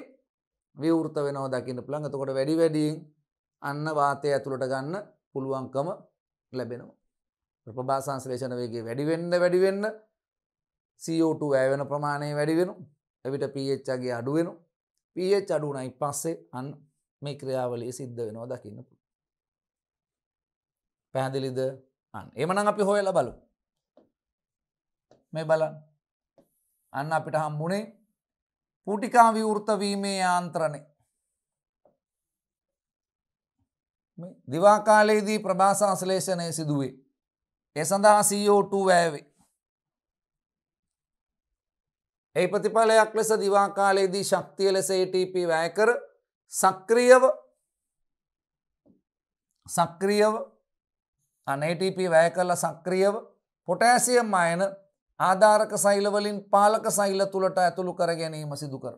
විවෘත වෙනව දකින්න පුළන් එතකොට වැඩි වැඩියෙන් අන්න වාතය ඇතුළට ගන්න පුළුවන්කම ලැබෙනවා. ප්‍රභා සංශ්ලේෂණ වේගේ වැඩිවෙන්න වැඩිවෙන්න CO2 වැය වෙන ප්‍රමාණය වැඩි වෙනවා. එවිට pH අගේ අඩු වෙනවා. pH අඩු වුණයින් පස්සේ අන්න මේ ක්‍රියාවලිය සිද්ධ වෙනවා දකින්න පුළුවන්. පැහැදිලිද? අන්න. එහෙමනම් අපි හොයලා බලමු. මේ බලන්න. අන්න අපිට හම්බුනේ ඌටිකා විවෘත වීමේ යාන්ත්‍රණය දිවාකාලයේදී ප්‍රභාසංශ්ලේෂණය සිදුවේ. ඒ සඳහා CO2 වැෑවේ. ඒ ප්‍රතිඵලයක් ලෙස දිවාකාලයේදී ශක්තිය ලෙස ATP වැය කර සක්‍රියව සක්‍රියව ATP වැය කළ සක්‍රියව පොටෑසියම් අයන ආධාරක සෛලවලින් පාලක සෛල තුළට ඇතුළු කර ගැනීම සිදුකර.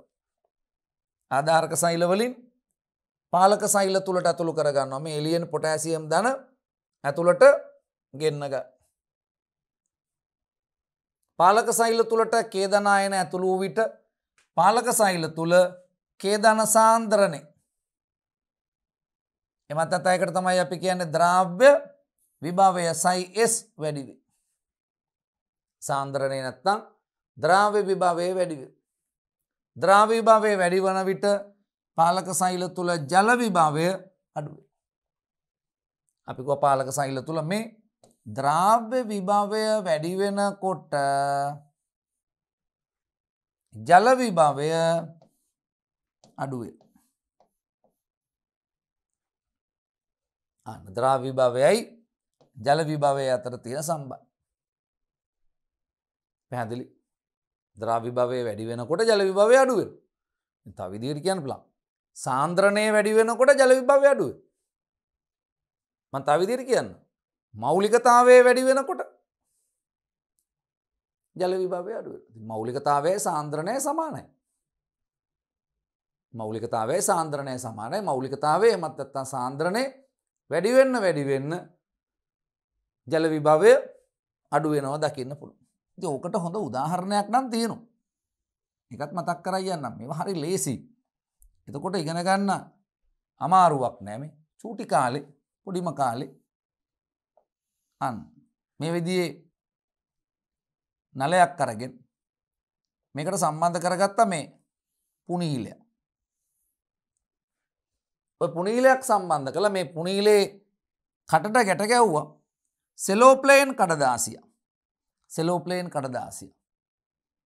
ආධාරක සෛලවලින් පාලක සෛල තුළට ඇතුළු කරගන්න මේ එලියෙන් පොටෑසියම් දන ඇතුළට ගෙන්නග. පාලක සෛල තුළට කේදනායන ඇතුළු වූ විට පාලක සෛල තුළ කේදන සාන්දරණය එමත් අතයකට තමයි අපි කියන්නේ ද්‍රාව්‍ය විභාවය සයිස් වැඩිවි. සාන්දරණය නැත්තං ද්‍රාව්‍ය විභාවය වැඩිව. ද්‍රාව්‍ය විභාවය වැඩි වන විට පාලක සෛල තුළ ජලවිභාවය අඩුවේ. අපි කොපාලක සෛල තුළ මේ ද්‍රාව්‍ය විභාවය වැඩිවෙන කොට ජලවිභාවය අඩුවේ. අන ද්‍රාවිභාවයයි ජලවිභාවය අතර තියෙන සම්බන්ධ. පැහැදිලි ද්‍රාවිභවය වැඩි වෙනකොට ජලවිභවය අඩුවෙන් තවිදිරි කියන් පලා සාන්ද්‍රණය වැඩි වෙනකොට ජලවිභවය අඩුව මන් තවිදිරි කියන්න මෞලිකතාවේ වැඩි වෙනකොට ජලවිභවය අඩුව මෞලිකතාවේ සාන්ද්‍රණය සමානයි මෞලිකතාවේ සාන්ද්‍රණය සමානයි මෞලිකතාවේ මත්තත්තා සාන්ද්‍රණය වැඩිවෙන්න වැඩිවෙන්න ජලවිභවය අඩුවෙනවා දකින්න පුළුව ති ඕකට හොඳ උදාහරණයක් නම් තියෙනු. එකත් මතක් කරයන්න මෙම හරි ලේසි. එතකොට ඉගෙනගන්න අමාරුවක් නෑම චූටි කාලෙ පොඩිම කාලෙ අන් මේ විදියේ නලයක් කරගෙන් මේකට සම්බන්ධ කරගත්ත මේ පුනීලය. පුනීලයක් සම්බන්ධ කළ මේ පුනීලේ කටට ගැට ගැව්වා සෙලෝප්ලේන් කඩදාසියා සෙලෝපලේන් කඩදාසිය.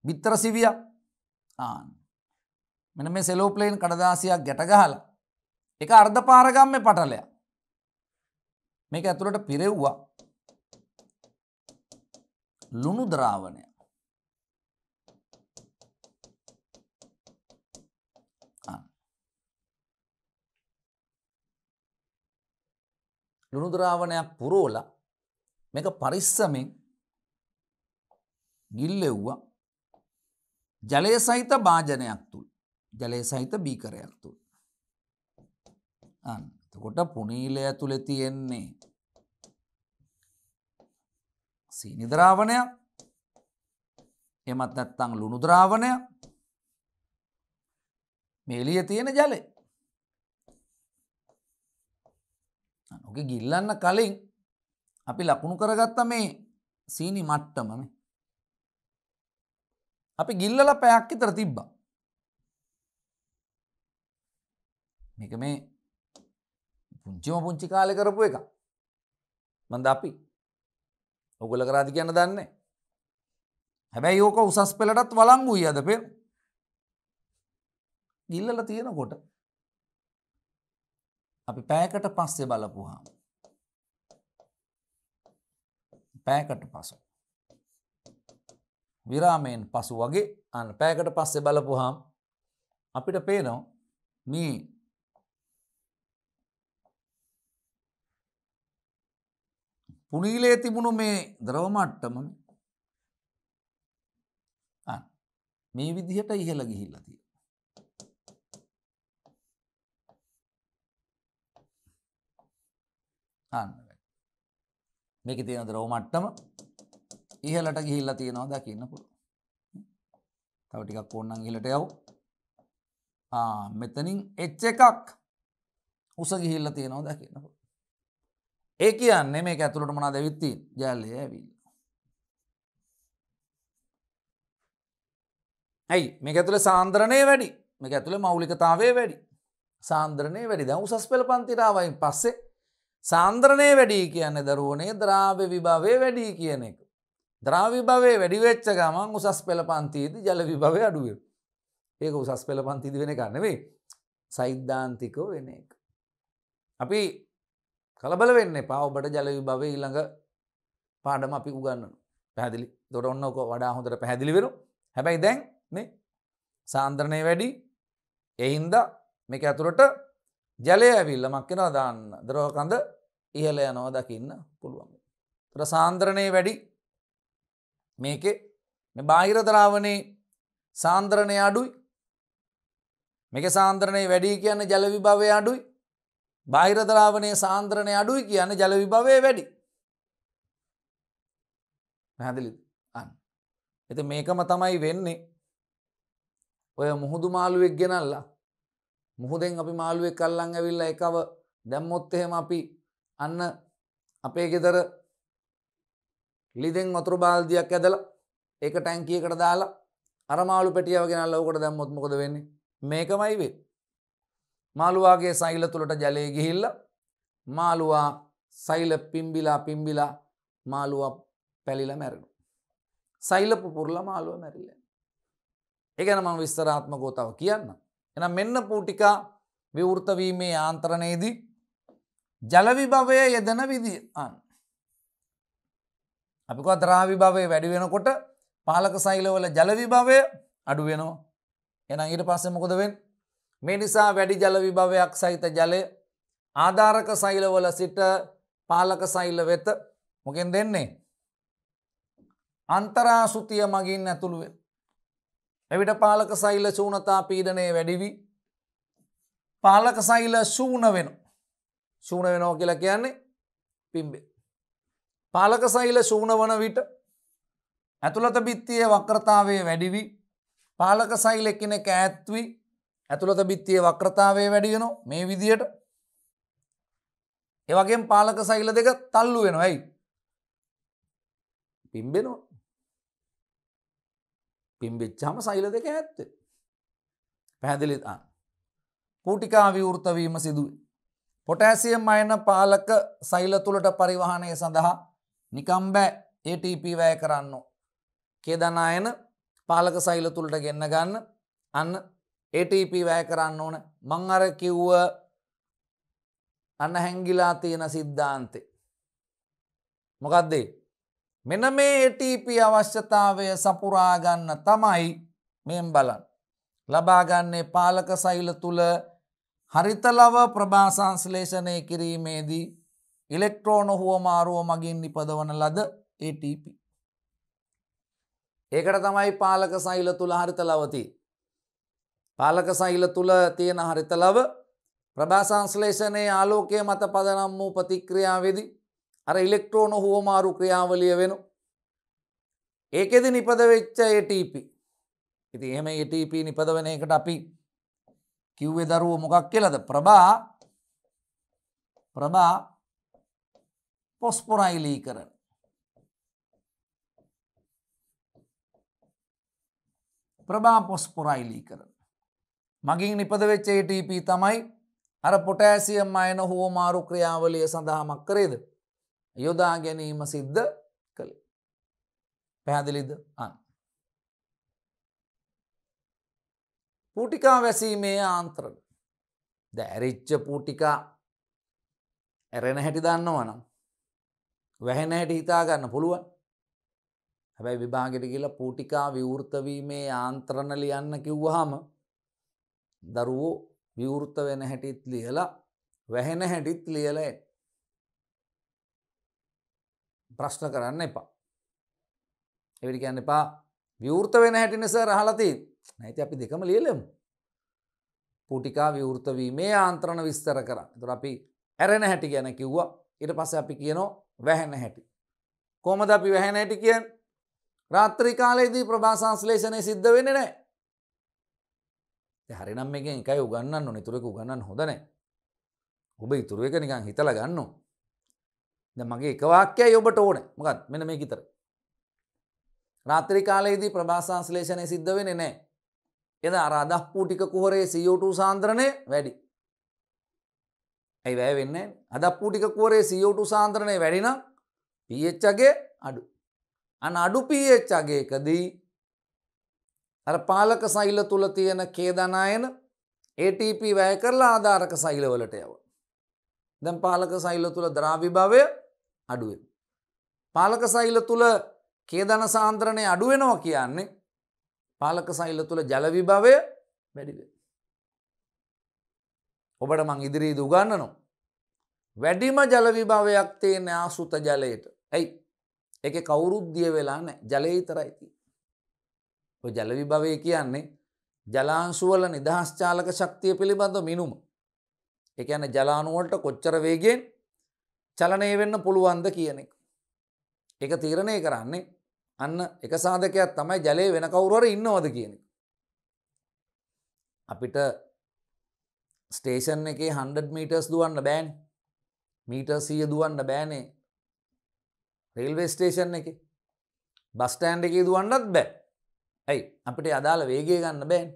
බිත්තර සිවියක් ආන්. මෙන මේ සෙලෝපලේන් කඩදාසියක් ගැටගහල එක අර්ධ පාරගම්ම පටලය මේක ඇතුළට පිරෙව්වා ලුණු ද්‍රාවණය ලුණුද්‍රාවණයක් පුරෝල මේක පරිස්සමෙන් ගිල්ලෙව්වා ජලය සහිත භාජනයක් තුළ ජලය සහිත බීකරයක් තුළ අතකොට පුනීලය තුළ තියෙන්නේ සීනිද්‍රාවණය එමත් නැත්තං ලුණු ද්‍රාවණය මේලිය තියෙන ජලය ඕක ගිල්ලන්න කලින් අපි ලකුණු කරගත්ත මේ සීනි මට්ටමන අපි ගිල්ලල පැයක් විතර තිබ්බා. මේක මේ පුංචිම පුංචි කාලේ කරපු එක. මන්ද අපි ඔගොල්ල කරාද කියන්න දන්නේ. හැබැයි ඕක උසස් පෙළටත් වළංගුයි අද පෙර. ගිල්ලල තියෙනකොට අපි පෑකට පස්සේ බලපුහාම. පෑකට පසු විරාමයෙන් පසු වගේ අන්න පෑකට පස්සේ බලපුහම් අපිට පේනෝ මේ පුනීලේ තිබුණු මේ ද්‍රවමට්ටම මේ විදිහට ඉහළ ගිහිල්ලා තියෙනවා. අන්න මේක තියෙන ද්‍රව මට්ටම ඉහලට ගිහිල්ලා තියෙනවා දකින්න පුළුවන්. තව ටිකක් ඕනනම් ඉහලට යව්. ආ මෙතනින් H එකක් උස ගිහිල්ලා තියෙනවා දකින්න පුළුවන්. ඒ කියන්නේ මේක ඇතුළට මොනවද ඇවිත් තියෙන්නේ? ජලය ඇවිල්ලා. ඇයි මේක ඇතුළේ සාන්ද්‍රණය වැඩි. මේක ඇතුළේ මෞලිකතාවය වැඩි. සාන්ද්‍රණය වැඩි. දැන් උසස් පෙළ පන්තිට ආවයින් පස්සේ සාන්ද්‍රණය වැඩි කියන්නේ දරුවනේ ද්‍රාව්‍ය විභවය වැඩි කියන එක. ද්‍රාවි භවය වැඩිවෙච්ච ගමන් උසස් පෙළ පන්තියේද ජල විභවය අඩුව. ඒක උසස් පෙළ පන්තිද වෙන ගන්නවේ සෛද්ධාන්තිකෝ වෙන එක. අපි කලබල වෙන්න පවබට ජලවි භවය ඊළඟ පාඩම අපි උගන්නන පැදිලි දොට ඔන්නක වඩා හොඳට පැදිලිවෙරු හැබැයි දැන් මේ සාන්ද්‍රණය වැඩි එහින්ද මේක ඇතුළට ජලය ඇවිල්ල මක්කෙනවා දාන්න දරෝකඳ ඉහල යනවා දකින්න පුළුවන්. තර සාන්ද්‍රණය වැඩි මේකෙ බාහිරතරාවනේ සාන්ද්‍රණය අඩුයි මේක සාන්ද්‍රණය වැඩි කියන්න ජලවිභවය අඩුයි බාහිරතරාවනය සාන්ද්‍රණය අඩුයි කියන්න ජලවිභවය වැඩි පැහැදිලි අන්න එති මේකම තමයි වෙන්නේ ඔය මුහුදු මාළුවෙක් ගෙනල්ලා මුහුදෙන් අපි මාළුවෙක් කල්ලං ඇවිල්ල එකව දැම්මොත් එහෙම අපි අන්න අපේ ගෙදර ලිදෙන් වතුරු බාල්දියක් ඇදලා ඒක ටැංකියකට දාලා අර මාළු පෙටියව ගෙනල්ලා උකට දැම්මොත් මොකද වෙන්නේ? මේකමයි වෙන්නේ. මාළුවාගේ සෛල තුලට ජලය ගිහිල්ලා මාළුවා සෛල පිම්බිලා පිම්බිලා මාළුවා පැලිලා මැරෙනවා. සෛල පුපුරලා මාළුවා මැරිලා. ඒ ගැන මම විස්තරාත්මකව තව කියන්න. එහෙනම් මෙන්න පූටිකා විවෘත වීමේ ආන්තරණයේදී ජල විභවය යෙදෙන විදිය අන්න අපික අතරාවිභාවය වැඩි වෙනකොට පාලක සයිලවල ජලවිභාවය අඩුවෙනවා. එන ඊට පස්සෙ මොකදවෙන් මේ නිසා වැඩි ජලවිභාවයක් සහිත ජලය ආධාරක සයිලවල සිට පාලක සයිල්ල වෙත මොකෙන් දෙන්නේ. අන්තරාසුතිය මගින් ඇතුළුවෙන්. එවිට පාලක සයිල සූනතා පීඩනය වැඩිවී පාලක සයිල සූන වෙන සූන වෙනෝ කියලා කියන්නේ පිම්බේ. පාලක සෛල ශූන වන විට ඇතුළත බිත්තිය වක්‍රතාවේ වැඩිවී පාලක සෛල එකිනෙක ඈත්වී ඇතුළත බිත්තිය වක්‍රතාවේ වැඩියනො මේ විදියට ඒවගේ පාලක සෛල දෙක තල්ලු වෙන ඇයි පිම්බෙනවා පිම්බෙච්චාම සෛල දෙක ඇත්ත පැහැදිලිත් අන් පූටිකා විවෘතවීම සිදුවේ පොටෑසියම් අයන පාලක සෛල තුළට පරිවහනය සඳහා නිකම් බෑ ATP වැය කරන්න. කේදනායන පාලක සෛල තුළට ගෙන්න ගන්න අන්න ATP වැය කරන්න ඕන මං අර කිව්ව අන්න හැංගිලා තියෙන සිද්ධාන්තේ. මොකක්දේ මෙන මේ ATP අවශ්‍යතාවය සපුරාගන්න තමයි මෙම් බලන්. ලබාගන්නේ පාලක සෛල තුළ හරිතලව ප්‍රභාසංස්ලේෂණය කිරීමේදී ඉලෙක්ට්‍රෝන හුවමාරුව මගින් නිපදවන ලද ATP. ඒකට තමයි පාලක සෛල තුළ හරිතලවති. පාලක සෛල තුළ තියෙන හරිතලව ප්‍රභාසංස්ලේෂණයේ ආලෝකය මත පදනම් වූ ප්‍රතික්‍රියාවේදි අර ඉලෙක්ට්‍රෝන හුවමාරු ක්‍රියාවලිය වෙනු. ඒකෙදි නිපදවෙච්ච ATP. ඉති එහෙම ATP නිපදවන එකට අපි කිව්වේ දරුව මොකක් කියලද ප්‍රභා ප්‍රභා පොස්පොරයිලීකරන ප්‍රභා පොස්පොරයිලීකරන මගින් නිපද වෙච්ච ATP තමයි අර පොටෑසියම් අයන හෝමාරු ක්‍රියාවලිය සඳහාමක් කරේද යොදා ගැනීම සිද්ධ කළේ පැහැදිලිද අන්න පූටිකා වැසීමේ ආන්ත්‍රණ දැරිච්ච පූටිකා ඇරෙන හැටි දන්නවනම් වැහෙන හැට හිතාගන්න පුළුවන් හැබැයි විභාගෙට කියලා පූටිකා විවෘතවීමේ ආන්ත්‍රණ ලියන්න කිව්වහම දරුවෝ විවෘත වෙන හැටිත් ලියලා වැහෙන හැටිත් ලියල ප්‍රශ්න කරන්න එපා එවිට කියන්න එපා විවෘත වෙන හැටිනිස රහලති නැති අපි දෙකම ලියලෙමු පුටිකා විවෘතවීමේ ආන්ත්‍රණ විස්තර කර තුර අපි ඇරෙන හැටි ගැන කිව්වා ඉට පස අපි කියනවා වැහැන හැටි. කොමද අපි වැහැන හැටි කිය රාත්‍රී කාලයේදී ප්‍රභා සංස්ලේෂණය සිද්ධ වෙන නෑ. හරිනම් මේක එකයි උගන්න නිතුරෙක උගන්න හොදනෑ. ඔබ ඉතුරුවක නිකං හිතල ගන්න. ද මගේ එකවාක්‍යය ඔබට ඕන මකත් මෙන මේ කිතර. රාත්‍රි කාලයේදී ප්‍රභාසංස්ලේෂණය සිද්ධ වෙන නෑ. එද අරාදක් පූටික කුහරේ සියෝටු සාන්ද්‍රණය වැඩි. ඇයි වැය වෙන්න අද පූටික කෝරේ සියෝටු සාන්ද්‍රණය වැඩින පියච්චගේ අඩු. අන අඩු පියච්චගේකදී අර පාලක සෛල තුළ තියෙන කේදනායන ATP වැය කරලා ආධාරක සෛලවලට යව. දැන් පාලක සෛල තුළ ද්‍රාවිභාවය අඩුවෙන්. පාලක සෛල තුළ කේදන සාන්ද්‍රණය අඩුවෙනවා කියන්නේ පාලක සෛල තුළ ජලවිභාවය වැඩිවෙන. ඔබට මං ඉදිරීද උගන්නනවා. වැඩිම ජලවිභාවයක් තියෙන ආසුත ජලයට ඇයි එක කවුරුද්ධිය වෙලා නෑ ජලයතරයිති. ජලවිභවය කියන්නේ ජලාංශුවල නිදහස්චාලක ශක්තිය පිළිබඳ මිනුම. එක ඇන ජලානුවලට කොච්චර වේගෙන් චලනය වෙන්න පුළුවන්ද කියන එක. එක තීරණය කරන්නේ අන්න එක සාධකයක් තමයි ජලය වෙන කවුරුවර ඉන්නවද කියන එක. අපිට ස්ටේෂන් එකේ හන්ඩ මීටර්ස් දුවන්න බෑන් මීට සිය දුවන්න බෑනේ රෙල්වේ ස්ටේෂන් එක බස්ටෑන්ඩ එක දුවන්නත් බෑ ඇයි අපට අදාළ වේගේ ගන්න බෑන්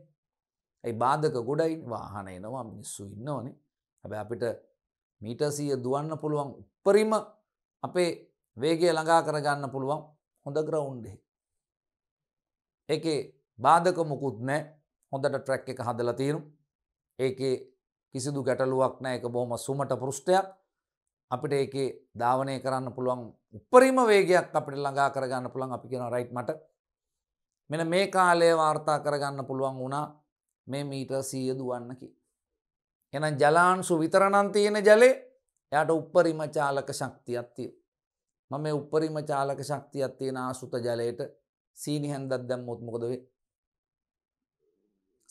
ඇයි බාධක ගොඩයි වාහන එනවා මිනිස්සු ඉන්නවනේ හැබ අපිට මීට සිය දුවන්න පුළුවන් උපරිම අපේ වේගේ ළඟා කරගන්න පුළුවන් හොඳ ග්‍රවුන්්ඩෙ ඒකේ බාධක මොකුත් නෑ හොඳට ට්‍රැක් එක හදල තීරු ඒකේ කිසිදු ගැටලුවක් නෑ එක බොහොම සුමට පෘෂ්ටයක් අපිට ඒකේ ධාවනය කරන්න පුළුවන් උපරිම වේගයක් අපිට ළඟා කරගන්න පුළුවන් අපි කියෙන රයිට් මට මෙන මේ කාලය වාර්තා කරගන්න පුළුවන් වුණා මේ මීට සීය දුවන්නකි. එන ජලාන්සු විතරණන් තියෙන ජලේ යට උපරිම චාලක ශක්තියත්තිය. මම මේ උපරිම චාලක ශක්තියක් තියෙන ආසුත ජලයට සීනිහැන්දත් දැම්මොත් මොකද වේ.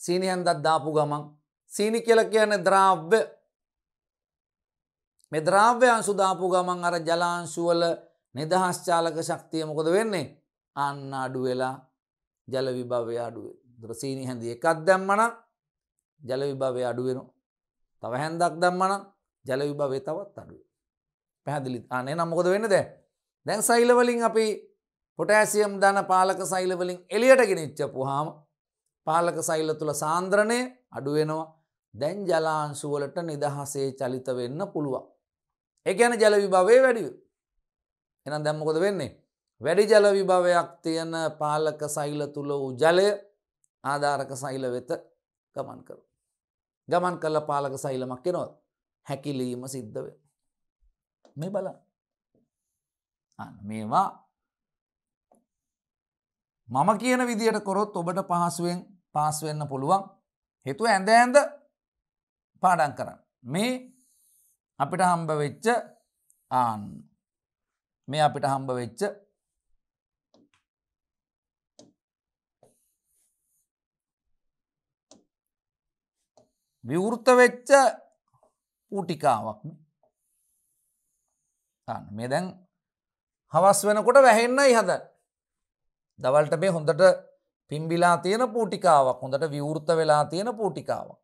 සීනිහැන්දත් දාපු ගමන් සීනි කියල කියන ද්‍රාව්‍ය මෙ ද්‍රාව්‍යයන් සුදාපු ගමන් අර ජලාංශුවල නිදහස්චාලක ශක්තිය මොකොද වෙන්නේ අන්න අඩු වෙලා ජලවිභවය අඩුවේ දුරසීනි හැඳ එකක් දැම්මන ජලවිභවය අඩුවෙන තව හැන්දක් දැම්මන ජලවිභවේ තවත් අඩුව පැහැදිලි අනේ නම්මකොද වෙන්න දෑ දැන් සයිලවලින් අපි පොටෑසියම් දන පාලක සයිලවලින් එලියට ගෙනනිච්ච පුහාම පාලක සයිල තුළ සාන්ද්‍රණය අඩුවෙනවා දැන් ජලාංශුවලට නිදහසේ චලිත වෙන්න පුළුවන්. එකන ජලවිභවය වැඩිව. එනම් දැම්මකොද වෙන්නේ. වැඩි ජලවිභවයක් තියෙන පාලක සෛල තුළ වූ ජලය ආධාරක සෛල වෙත ගමන් කර. ගමන් කල පාලක සෛලමක් කෙනොත් හැකිලීම සිද්ධව. මේ බල මේවා මම කියන විදියට කොරොත් ඔබට පහසුවෙන් පාස්වෙන්න පුළුවන් හෙතුව ඇඳ ඇඳ පාඩන් කරන්න. මේ අපිට හම්බ වෙච්ච ආන් මේ අපිට හම්බ වෙච්ච විවෘත වෙච්ච පූටිකාවක් මේ දැන් හවස් වෙනකොට වැහෙන්නයි හද දවල්ට මේ හොඳට පිම්බිලා තියෙන පූටිකාවක් හොඳට විවෘත වෙලා තියෙන පූටිකාවක්.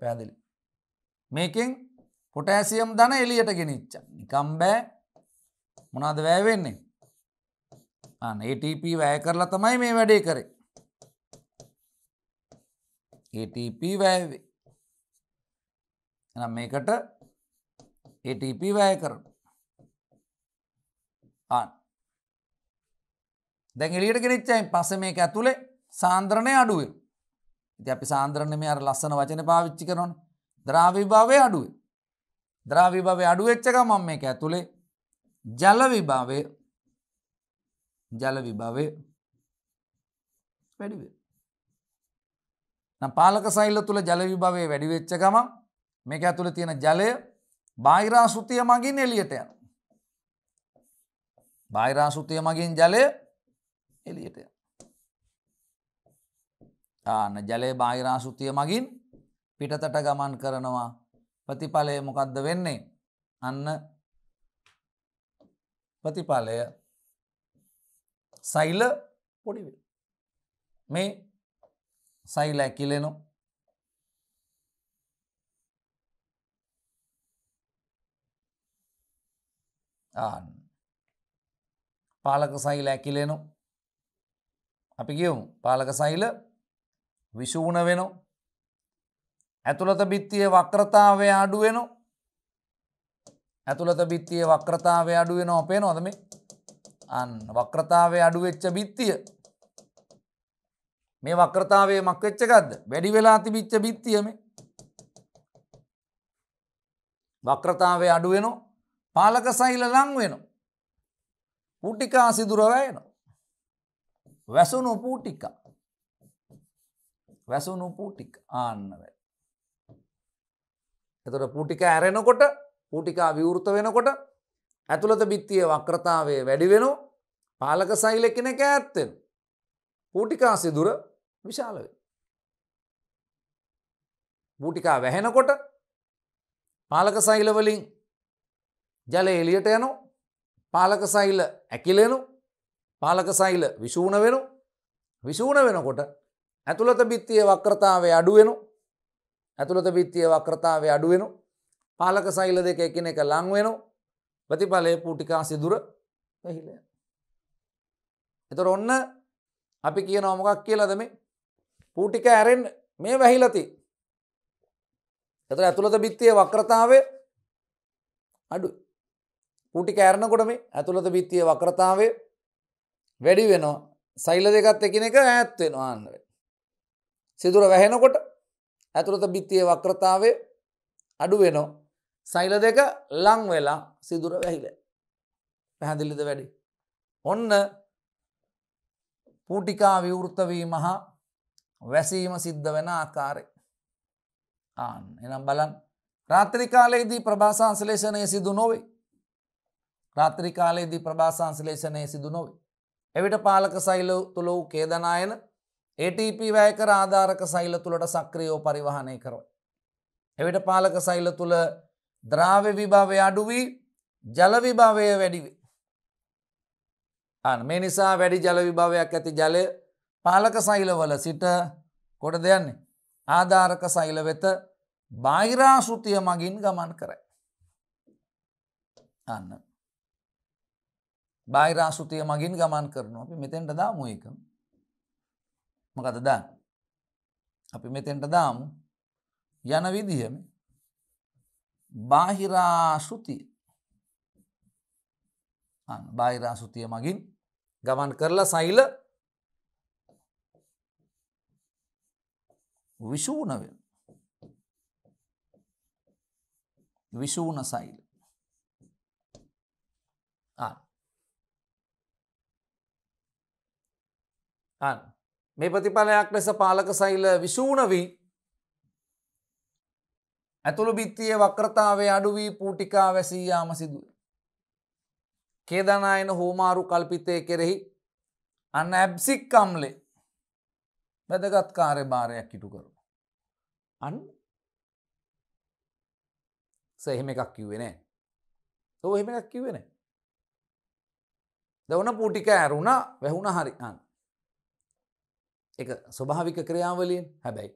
පැදිලි. මේකෙන් පොටෑසියම් දන එලියට ගෙනනිච්ච නිකම් බෑ මොනාද වැෑවෙන්නේ ATP වැය කරලා තමයි මේ වැඩේ කරේ ATP වැෑවේ එනම් මේකට ATP වැය කරන දැ එලියට ගෙනනිච්චයි පස මේක ඇතුළේ සාන්ද්‍රණය අඩුවෙන් ඉති අපි සාන්ද්‍රණම අර ලස්සන වචන පාවිච්චි කරන ද්‍රාවිභාවය අඩුවේ. ද්‍රාවිභාවය අඩුවෙච්චක මම එක ඇතුළේ ජලවිභාවය ජලවිභාවය වැඩිවේ. පාලක සෛල්ල තුළ ජලවිභාවය වැඩිවෙච්ච ගම මේක ඇතුළ තියෙන ජලය බාහිරාසුතිය මගින් එලියට යන. බාහිරාසුතිය මගින් ජලය එලියට යන. ආන්න ජලය බාහිරාශෘතිය මගින් පිටතට ගමන් කරනවා ප්‍රතිඵලය මොකක්ද වෙන්නේ අන්න ප්‍රතිඵලය සෛල පොඩි මේ සෛල ඇකිලෙනු ආන්න පාලක සෛල ඇකිලෙනු අපි කියමු පාලක සෛල විශූන වෙනෝ. ඇතුළත බිත්තිය වක්‍රතාවය අඩුවෙනෝ ඇතුළත බිත්තිය වක්‍රතාවය අඩුවෙන අපේ නොදම අන්න වක්‍රතාවය අඩුවෙච්ච බිත්තිය මේ වක්‍රතාවය මක්වෙච්චකක්ද වැඩි වෙලා තිබිච්ච බිත්තියම වක්‍රතාවය අඩුවෙනෝ පාලක සහිල ලංවෙන පූටිකා සිදුරවයන වැසුණු පූටිකා වැසුණු පූටික් ආන්නව. එතට පූටික ඇරෙනකොට පූටිකා විවෘත වෙනකොට ඇතුළත බිත්තිය වක්‍රතාවය වැඩිවෙන පාලක සයිලෙකින කෑත්තෙන්. පූටිකා සිදුර විශාලව. පූටිකා වැහෙනකොට පාලක සයිලවලින් ජල එලියට යනු පාලක සයිල ඇකිලෙනු පාලක සයිල විශූණ වෙනු විශූණ වෙනකොට ඇතුළත බිත්තිය වක්‍රතාවේ අඩුවෙනු ඇතුළත බිත්තිය වක්‍රතාවේ අඩුවෙනු පාලක සෛල දෙක එකන එක ලංවෙනු ප්‍රතිඵලය පූටිකා සිදුර පැහිල. එතොර ඔන්න අපි කියන ඔමකක් කියලද මේ පූටික ඇරෙන් මේ වැහිලති එතර ඇතුළත බිත්තිය වක්‍රතාවේ අඩු පූටික ඇරණකොට මේ ඇතුළත බිත්තිය වක්‍රතාවේ වැඩි වෙනවා සෛල දෙකත් එකන එක ඇත්වෙනවා අන්නරේ සිදුර වැහෙනකොට ඇතුළත බිත්තිය වක්‍රතාවේ අඩු වෙනෝ සයිල දෙක ලං වෙලා සිදුර වැහිල පැහැදිලිද වැඩි. ඔන්න පූටිකා විවෘතවීම හා වැසීම සිද්ධ වෙන ආකාරය. ආන් එනම් බලන් රාත්‍රිකාලයේදී ප්‍රභාසංශලේෂණය සිදු නොවේ. රාත්‍රිකාලයේදී ප්‍රභාසංශලේෂණය සිදු නොවේ. එවිට පාලක සෛල තුළ වූ කේදනායන ATP වැයකර ආධාරක සෛල තුළට සක්‍රියෝ පරිවහනය කරව. එවිට පාලක සෛල තුළ ද්‍රාව්‍ය විභාවය අඩුවී ජලවිභාවය වැඩිවේ. අන මේ නිසා වැඩි ජලවිභාවයක් ඇති ජලය පාලක සෛලවල සිට කොට දෙයන්නේ. ආධාරක සෛල වෙත බාහිරාශෘතිය මගින් ගමන් කරයි. අන්න. බාහිරාශෘතිය මගින් ගමන් කරනවා අපි මෙතෙන්ට දා මුවකම. මොකද දන් අපි මෙතෙන්ට දාමු යන විදිහම බාහිරාශෘතිය බාහිරාශෘතිය මගින් ගමන් කරලා සයිල විශූනව විශූන සයිල අන්න මේ ප්‍රතිඵලයක් ලෙස පාලක සෛල විශූණවී ඇතුළු බිත්තිය වක්‍රතාවේ අඩුවී පූටිකා වැසීයාම සිදුව. කේදනායන හෝමාරු කල්පිතය කෙරෙහි අන්න ඇබ්සික්කම්ලේ වැදගත් කාරය භාරයක් ඉටු කරු. අන් සහෙම එකක් කිව්වෙනෑ. තෝ එහෙම එකක් කිව්වෙන. දවන පූටික ඇරුණ වැැහුණ හරි අන්න. එක ස්වභාවික ක්‍රියාවලියෙන් හැබැයි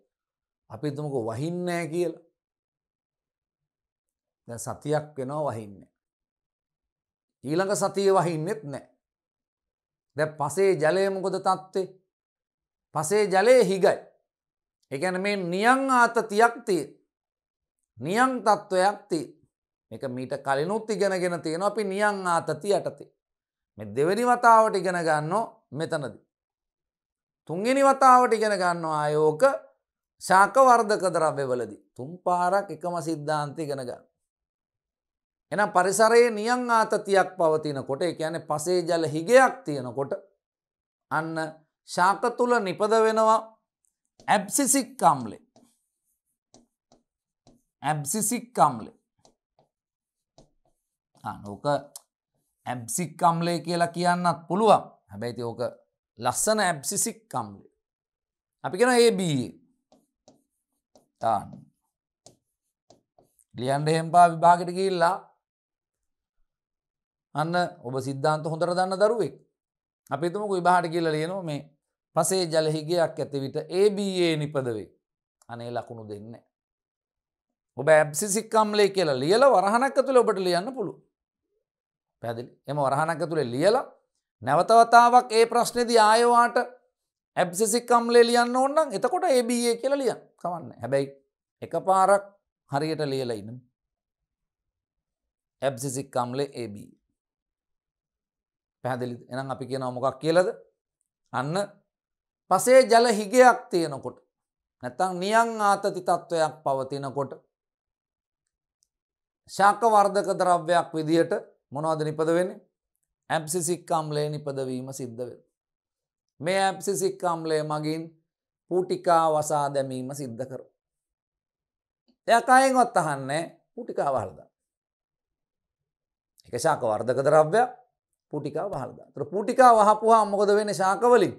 අපි තුමක වහින්නෑ කියලා දැ සතියක් වෙනවා වහින්න. ඊළඟ සතිය වහින්නෙත් නෑ. දැ පසේ ජලයමකොද තත්ත්වේ පසේ ජලය හිගයි. එකැන මේ නියං ආතතියක් තිය නියං තත්ත්වයක් තිී එක මීට කලිනුත් ඉගෙනගෙන තියෙන අපි නියං ආතති යටති. මෙ දෙවැනි වතාවට ඉගෙන ගන්නෝ මෙතනද. තුන්ගෙන වතාවට ඉගෙන ගන්නවා ආයෝක ශාකවර්ධක ද්‍රව්‍යවලදි. තුම් පාරක් එකම සිද්ධාන්ත ඉගෙන ගන්න. එනම් පරිසරයේ නියං ආතතියක් පවතින කොට එකැන පසේ ජල හිගයක් තියෙනකොට අන්න ශාක තුළ නිපද වෙනවා ඇබ්සිසික් කම්ලේ. ඇබ්සිසික් කම්ලේ නෝක ඇබ්සික් කම්ලේ කියලා කියන්නත් පුළුවන් හැබැයිති ඕක ලස්සන ඇබ්සිසික් කම්ලි. අපි කෙන AB තාන් ලියන්ඩ හෙම්පා විභාගට කියල්ලා අන්න ඔබ සිද්ධාන්ත හොඳර දන්න දරුවෙක් අපි තුමක විභාට කියල ලියනවා මේ පසේ ජලහිගයක් ඇතිවිට ABA නිපදවේ අනේ ලකුණු දෙන්න. ඔබ ඇබ්සිසික්කම්ලේ කියලා ලියල වරහනක්ක තුළ ඔබට ලියන්න පුළු පැදිලි එම වරහනක්ක තුළේ ලියලා නැවතවතාවක් ඒ ප්‍රශ්නෙදි ආයවාට ඇබ්සිසිකම්ලේ ලියන්න ඕන්නම් එතකොට ඒබයේ කියලා ලියන් කවන්න හැබැයි එක පාරක් හරියට ලියල ඉනම් ඇබ්සිසිකම්ලේ ඒබ පැහැදිලි එනම් අපි කියනව මොකක් කියලද අන්න පසේ ජල හිගයක් තියෙනකොට නැතං නියං ආතති තත්ත්වයක් පවතිනකොට ශාකවර්ධක ද්‍රව්‍යයක් විදියට මොනවද නිපද වෙන්නේ ඇප්සිසික් අම්ලේ නිපදවීම සිද්ධ වෙන. මේ ඇප්සිසික් අම්ලේ මගින් පූටිකා වසා දැමීම සිද්ධ කරු. එයකයෙන් ඔත් අහන්නේ පුටිකා වහල්ද. එක ශාක වර්ධක ද්‍රව්‍ය පුටිකා වහල්ද තුර පුටිකා වහපුහා මොකද වෙන ශාකවලින්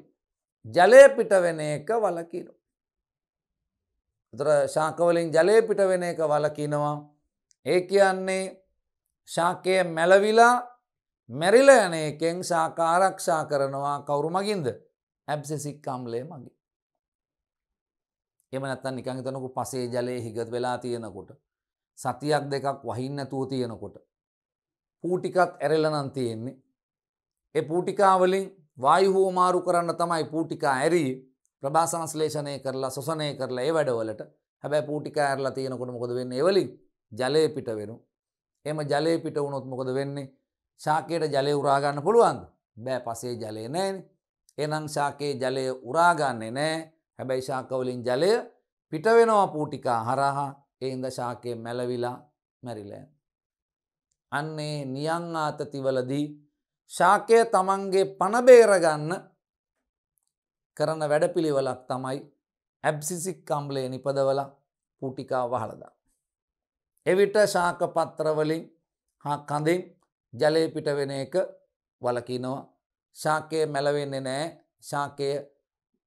ජලය පිට වෙන එක වලකින. තුර ශාකවලින් ජලය පිට වෙන එක වලකිනවා ඒ කියන්නේ ශාකය මැලවිලා මැරිල යන එකෙන් සාකාරක්ෂා කරනවා කවුරු මගින්ද ඇබ්සෙසික් කම්ලය මගේ. එම නැත්තන් නිකං තනකු පසේ ජලය හිගත් වෙලා තියෙනකොට. සතියක් දෙකක් වහින්න තුව තියෙනකොට. පූටිකත් ඇරලනන් තියෙන්නේ. එ පූටිකාවලින් වායුහෝමාරු කරන්න තමයි පූටිකා ඇරී ප්‍රභාසංස්ලේෂණය කරලා සොසනය කරලා ඒ වැඩවලට හැබැ පූටිකා ඇරලා තියෙනකොට මොකද වෙන්න එවලින් ජලය පිට වෙනු. එම ජලය පිට වුණොත් මොකද වෙන්නේ ශාකයට ජලය උරාගන්න පුළුවන්ද බෑ පසේ ජලය නෑන එනම් ශාකයේ ජලය උරාගන්නේ නෑ හැබැයි ශාකවලින් ජලය පිටවෙනවා පූටිකා හරහා එහින්ද ශාකය මැලවිලා මැරිලෑ. අන්නේ නියං ආතතිවලදී ශාකය තමන්ගේ පණබේරගන්න කරන වැඩපිළිවලක් තමයි ඇබ්සිසික් කම්ලේ නිපදවල පූටිකා වහලදා. එවිට ශාකපත්‍රවලින් හා කඳින් ජලය පිට වෙන එක වලකිනවා ශාකය මැලවෙන්නේ නෑ ශාකය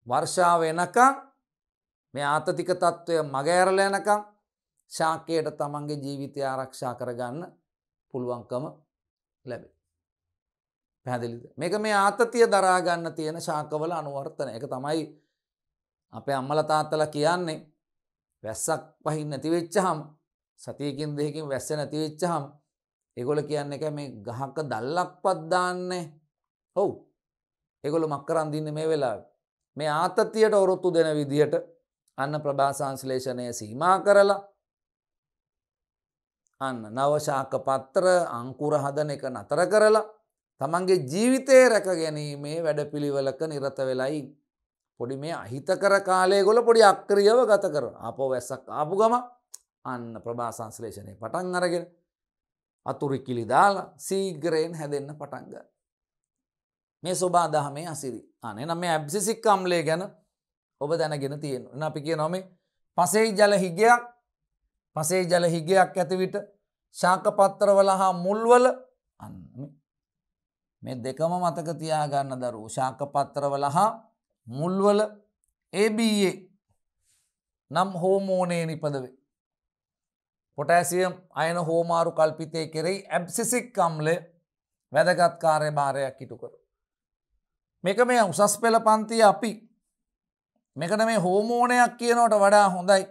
වර්ෂාව එනකං මේ ආතතික තත්ත්වය මගඇරල එනකං ශාකයට තමන්ගේ ජීවිතය ආරක්ෂා කරගන්න පුළුවන්කම ලැබේ. පැදිලිද මේක මේ ආතතිය දරාගන්න තියෙන ශාකවල අනුවර්තන එක තමයි අපේ අම්මල තාත්තල කියන්නේ වැස්සක් පහින් නැතිවෙච්ච හම් සතියකින් දෙකින් වැස්ස නැතිවෙච්ච හම් ඒගොල කියන්න එක මේ ගහක දල්ලක්වත් දාන්නේ ඔව් ඒගොලු මක්කරන් දින්න මේ වෙලා මේ ආතතියට ඔරොත්තු දෙන විදිහට අන්න ප්‍රභාසංශ්ලේෂණය සීමා කරලා අන්න නවශාක පත්තර අංකුර හදන එක නතර කරලා තමන්ගේ ජීවිතය රැක ගැනීමේ වැඩපිළිවලක නිරත වෙලයි පොඩි මේ අහිතකර කාලය ගොල පොඩි අක්‍රියව ගත කර අපෝ වැස්සක් ආපු ගම අන්න ප්‍රභාසංශ්ලේෂණය පටන් අරගෙන අතුරිකිලි දාලා සීග්‍රයෙන් හැදෙන්න පටන්ග. මේ ස්වබා දහමේ අසිරි අනේ නම් මේ ඇබ්සිසික් අම්ලේ ගැන ඔබ දැනගෙන තියෙන අපි කිය නොමේ පසේ ජල හිගයක් පසේ ජල හිගයක් ඇතිවිට ශාකපත්තරවල හා මුල්වල අන්න මේ දෙකම මතක තියාගන්න දරු ශාකපත්තරවල හා මුල්වල ඒබයේ නම් හෝමෝනය නිපදවේ පොටෑසියම් අයන හෝමාරු කල්පිතය කෙරෙයි ඇබ්සිසික් අම්ල වැදගත් කාර්ය භාරයක් ඉටු කර. මේක මේ උසස් පෙළ පන්තිය අපි මෙකට මේ හෝමෝනයක් කියනවට වඩා හොඳයි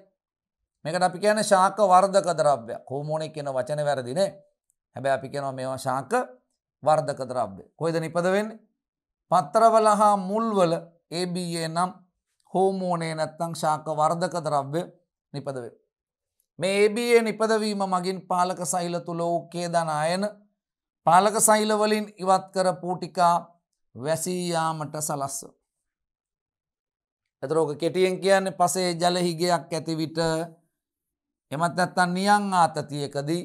මේකට අපි කියන ශාක වර්ධක ද්‍රව්‍ය හෝමෝනය කියන වචන වැරදිනේ හැබැ අපි කියනව මේවා ශාක වර්ධක ද්‍රව්‍ය කොයිද නිපද වෙන්නේ පත්‍රවල හා මුල්වල ABA නම් හෝමෝනය නැත්තං ශාක වර්ධක ද්‍රව්‍ය නිපදවෙේ මේ ABA නිපදවීම මගින් පාලක සෛල තුළ ඕකේ දන අයන පාලක සෛලවලින් ඉවත් කර පූටිකා වැසීයාමට සලස්ස. එතරෝක කෙටියෙන් කියන්න පසේ ජලහිගයක් ඇතිවිට එමත් නැත්තන් නියං ආතතියකදී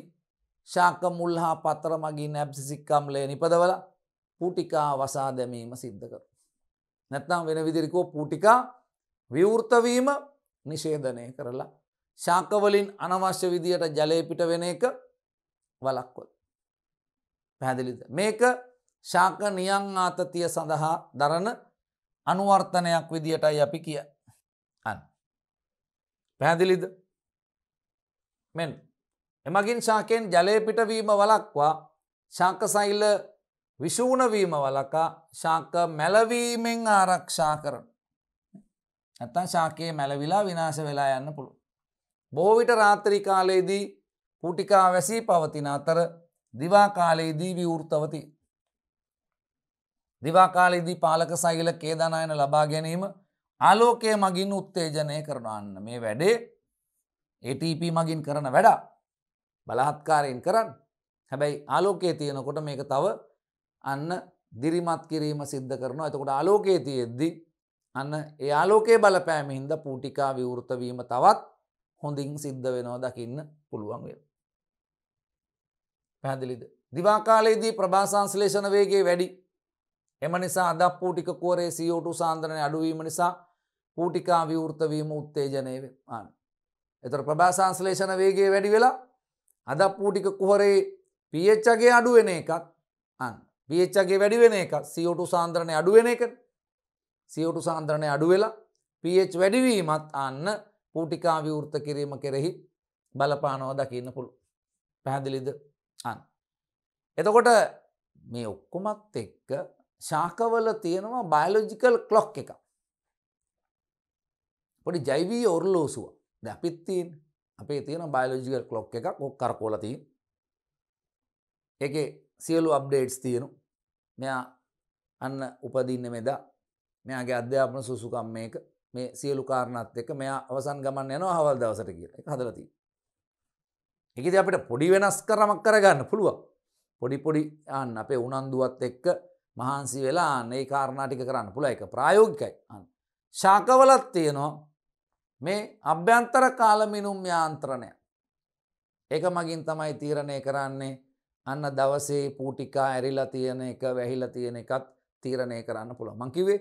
ශාක මුල් හා පතර මගින් ඇබ්සිසික්කම්ලය නිපදවල පූටිකා වසා දැමීම සිද්ධ කර. නැත්නම් වෙන විදිරිකෝ පූටිකා විවෘතවීම නිශේධනය කරලා ශාකවලින් අනවශ්‍ය විදියට ජලයපිට වෙන එක වලක්කොල්. පැහැදිලිද. මේක ශාක නියං ආතතිය සඳහා දරන අනුවර්තනයක් විදියටයි අපි කිය අන්න. පැහැදිලිද මෙන් එමගින් ශාකයෙන් ජලයපිටවීම වලක්වා ශාකසෛල්ල විශූනවීම වලකා ශාක මැලවීමෙන් ආරක්ෂා කරන. ඇත්තන් ශාකයේ මැලවිලා විනාශ වෙලා යන්න පුළුව. බෝවිට රාත්‍රී කාලයේදී කුටිකා වැසී පවතින අතර දිවාකාලයේදී විවෘතවති. දිවාකාලයේදී පාලක සයිල කේදනායන ලබා ගැනීම ආලෝකය මගින් උත්තේජනය කරනන්න මේ වැඩේ ATP මගින් කරන වැඩා බලහත්කාරයෙන් කරන්න හැබැයි ආලෝකයේ තියෙනකොට මේක තව අන්න දිරිමත් කිරීම සිද්ධ කරනවා එතකොට ආලෝකයේ තියෙද්දි අන්න ඒ ආලෝකයේ බලපෑම හින්දා පූටිකා විවෘතවීම තවත් හොඳින් සිද්ධ වෙනවා දකින්න පුළුවන් වෙන. පැහැදිලිද. දිවාකාලයේදී ප්‍රභාසංස්ලේෂණ වේගේ වැඩි. එම නිසා අදක් පූටික කුවරේ CO2 සාන්ද්‍රණය අඩුවීම නිසා පූටිකා විවෘතවීම උත්තේජනය ආන. එතර ප්‍රභාසංස්ලේෂණ වේගේ වැඩි වෙලා අද පූටික කුහරේ පියච්චගේ අඩුවෙන එකක් අන් පියච්චගේ වැඩිවෙන එක CO2 සාන්ද්‍රණය අඩුවෙන එක CO2 සාන්ද්‍රණය අඩුවෙලා පියච් වැඩිවීමත් අන්න පූටිකා විවෘත කිරීම කෙරෙහි බලපානෝ දකින්න පුළු. පැහැදිලිද අන්. එතකොට මේ ඔක්කුමත් එක්ක ශාකවල තියෙනවා බයලෝජිකල් කලොක් එක. පොඩි ජයිවී ඔරලෝසුව දැපිත්තිීන් අපේ තියෙන බයලෝජිකල් කලොක් එකක් ඔක් කරකෝලතිී. එක සියලු අප්ඩේට්ස් තියෙනු මෙයා අන්න උපදින්න මෙදා මෙයාගේ අධ්‍යාපන සුසුකම් මේක මේ සියලු කාරණත් එක මෙයා අවසන් ගමන් යනවා හවල් දවසට කියලා එක හදලා තියෙනවා. ඒකදී අපිට පොඩි වෙනස් කරමක් කරගන්න පුළුවන්. පොඩි පොඩි අන්න අපේ උනන්දුවත් එක්ක මහන්සි වෙලා අන්න ඒ කාරණා ටික කරන්න පුළුවන් ඒක ප්‍රායෝගිකයි. අන්න. ශාකවලත් තියෙනවා මේ අභ්‍යන්තර කාලමිනුම් යාන්ත්‍රණය. ඒක මගින් තමයි තීරණය කරන්නේ අන්න දවසේ පූටිකා ඇරිලා තියෙන එක වැහිලා තියෙන එකත් තීරණය කරන්න පුළුවන්. මං කිව්වේ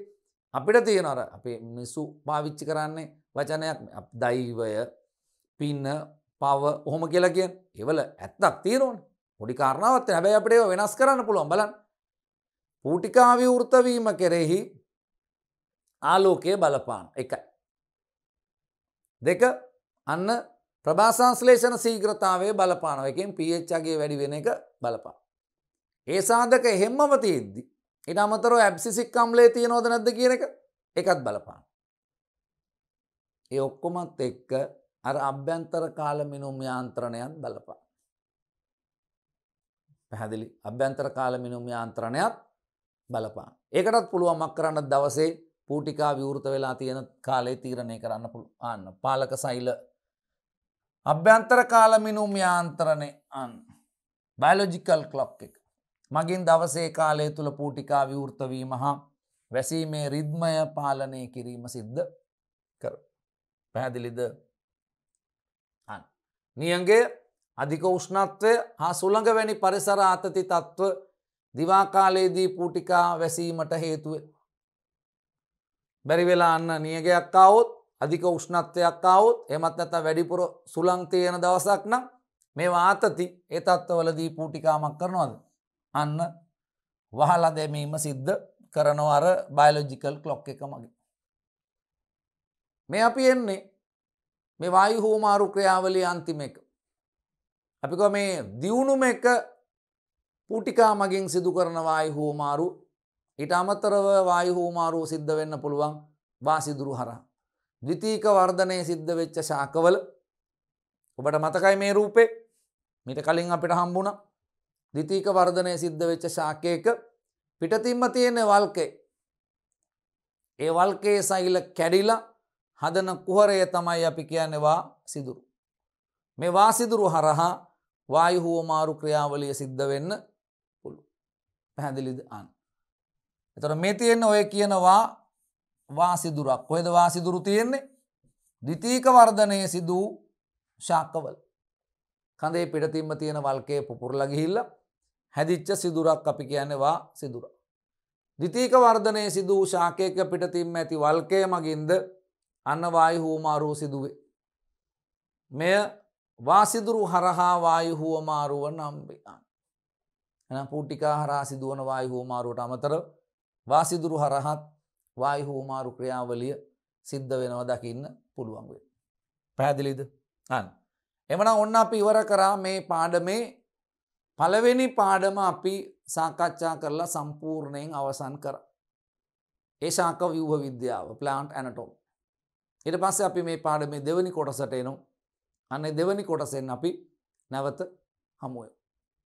අපිට තියෙනර අපේ මිනිස්සු පාවිච්චි කරන්නේ වචනයක් දෛවය පින්න පව ඔහොම කියලා කියෙන් එවල ඇත්තක් තීරෝන් පොඩි කාරණාවත් හැබැයි අපට ඒව වෙනස් කරන්න පුළුවන් බලන් පූටිකාවි වෘතවීම කෙරෙහි ආලෝකය බලපාන එකයි. දෙක අන්න ප්‍රභාසංස්ලේෂණ සීග්‍රතාවේ බලපානව එකෙන් පිච්චගේ වැඩි වෙන එක බලපා. ඒ සාධක එහෙම්මවතියද්දි ඉට අමතර ඇප්සිසික්කම්ලේ තියෙනෝද නැද කියන එක එකත් බලපාන. ඒ ඔක්කොමත් එක්ක අර අභ්‍යන්තර කාලමිනුම් යාන්ත්‍රණයන් බලපා. පැහැදිලි අභ්‍යන්තර කාලමිනුම් යාන්ත්‍රණයක් බලපාන. ඒකටත් පුළුවමක් කරන්න දවසේ පූටිකා විවෘත වෙලා තියෙන කාලේ තීරණය කරන්න අන්න පාලක සයිල අභ්‍යන්තර කාලමිනුම් යාන්ත්‍රණය අන්න බයලෝජිකල් කලොප් එක මගින් දවසේ කාලය තුළ පූටිකා විවෘතවීම හා වැසීමේ රිද්මය පාලනය කිරීම සිද්ධ කර. පැහැදිලිද නියගේ අධික උෂ්ණත්වය හා සුළඟ වැනි පරිසර අතති තත්ත්ව දිවාකාලයේදී පූටිකා වැසීමට හේතුවේ. බැරිවෙලා අන්න නියගයක් අවුත් අධික උෂ්ණත්වයක් අවුත් එමත් නැත වැඩිපුර සුළංතියන දවසක් නම් මේ වාතති ඒ තත්ත්වවලදී පූටිකාමක් කරනවාද. අන්න වහලා දැමීම සිද්ධ කරනව අර බයිලෝජිකල් කලොක් එක මගේ. මේ අපි එන්නේ මේ වායු හෝමාරු ක්‍රියාවලිය අන්තිම එක. අපික මේ දියුණුම එක පූටිකා මගින් සිදු කරන වායු හෝමාරු ඊට අමතරව වායු හෝමාරුව සිද්ධ වෙන්න පුළුවන් වාසිදුරු හර. ද්විතීක වර්ධනය සිද්ධ වෙච්ච ශාකවල ඔබට මතකයි මේ රූපේ මිට කලින් අපිට හම්බුණා දිතීක වර්ධනය සිද්ධ වෙච්ච ශාකයක පිටතිම්ම තියෙන වල්කේ. ඒ වල්කේ සයිල කැඩිලා හදන කුහරය තමයි අපි කියන්නවා සිදුරු. මේ වාසිදුරු හරහා වායුහුවමාරු ක්‍රියාවලිය සිද්ධ වෙන්න පුළු. පැහැදිලිද අන්. එතොට මේ තියෙන්න ඔය කියනවා වාසිදුරක් කොහෙද වාසිදුරු තියෙන්නේ දිතීක වර්ධනය සිදූ ශාකවල. කඳේ පිටතිම්ම තියෙන වල්කේ පුපුරල ගිහිල්ලා හැදිච්ච සිදුරක් අපි කියනවා සිදුර. දිතීක වර්ධනය සිදූ ශාකයක පිටතින්ම ඇති වල්කය මගින්ද අන්නවායි හූමාරූ සිදුවේ. මෙය වාසිදුරු හරහා වායු හුවමාරුව නම්බයාන්. එන පූටිකා හරා සිදුවන වායු හූමාරුවට අමතර වාසිදුරු හරහත් වායු හූමාරු ක්‍රියාවලිය සිද්ධ වෙනව දකින්න පුළුවන්ගේ. පැහැදිලිද අන්න. එමන ඔන්න අපි ඉවර කරා මේ පාඩමේ පළවෙනි පාඩම අපි සාකච්ඡා කරලා සම්පූර්ණයෙන් අවසන් කර. ඒ ශාක ව්‍යූහ විද්‍යාව ප්ලාන්ට් ඇනටෝම්. ඉට පස්ස අපි මේ පාඩමේ දෙවනි කොටසට එනවා. අන්න දෙවනි කොටසෙන් අපි නැවත හමුවෝ.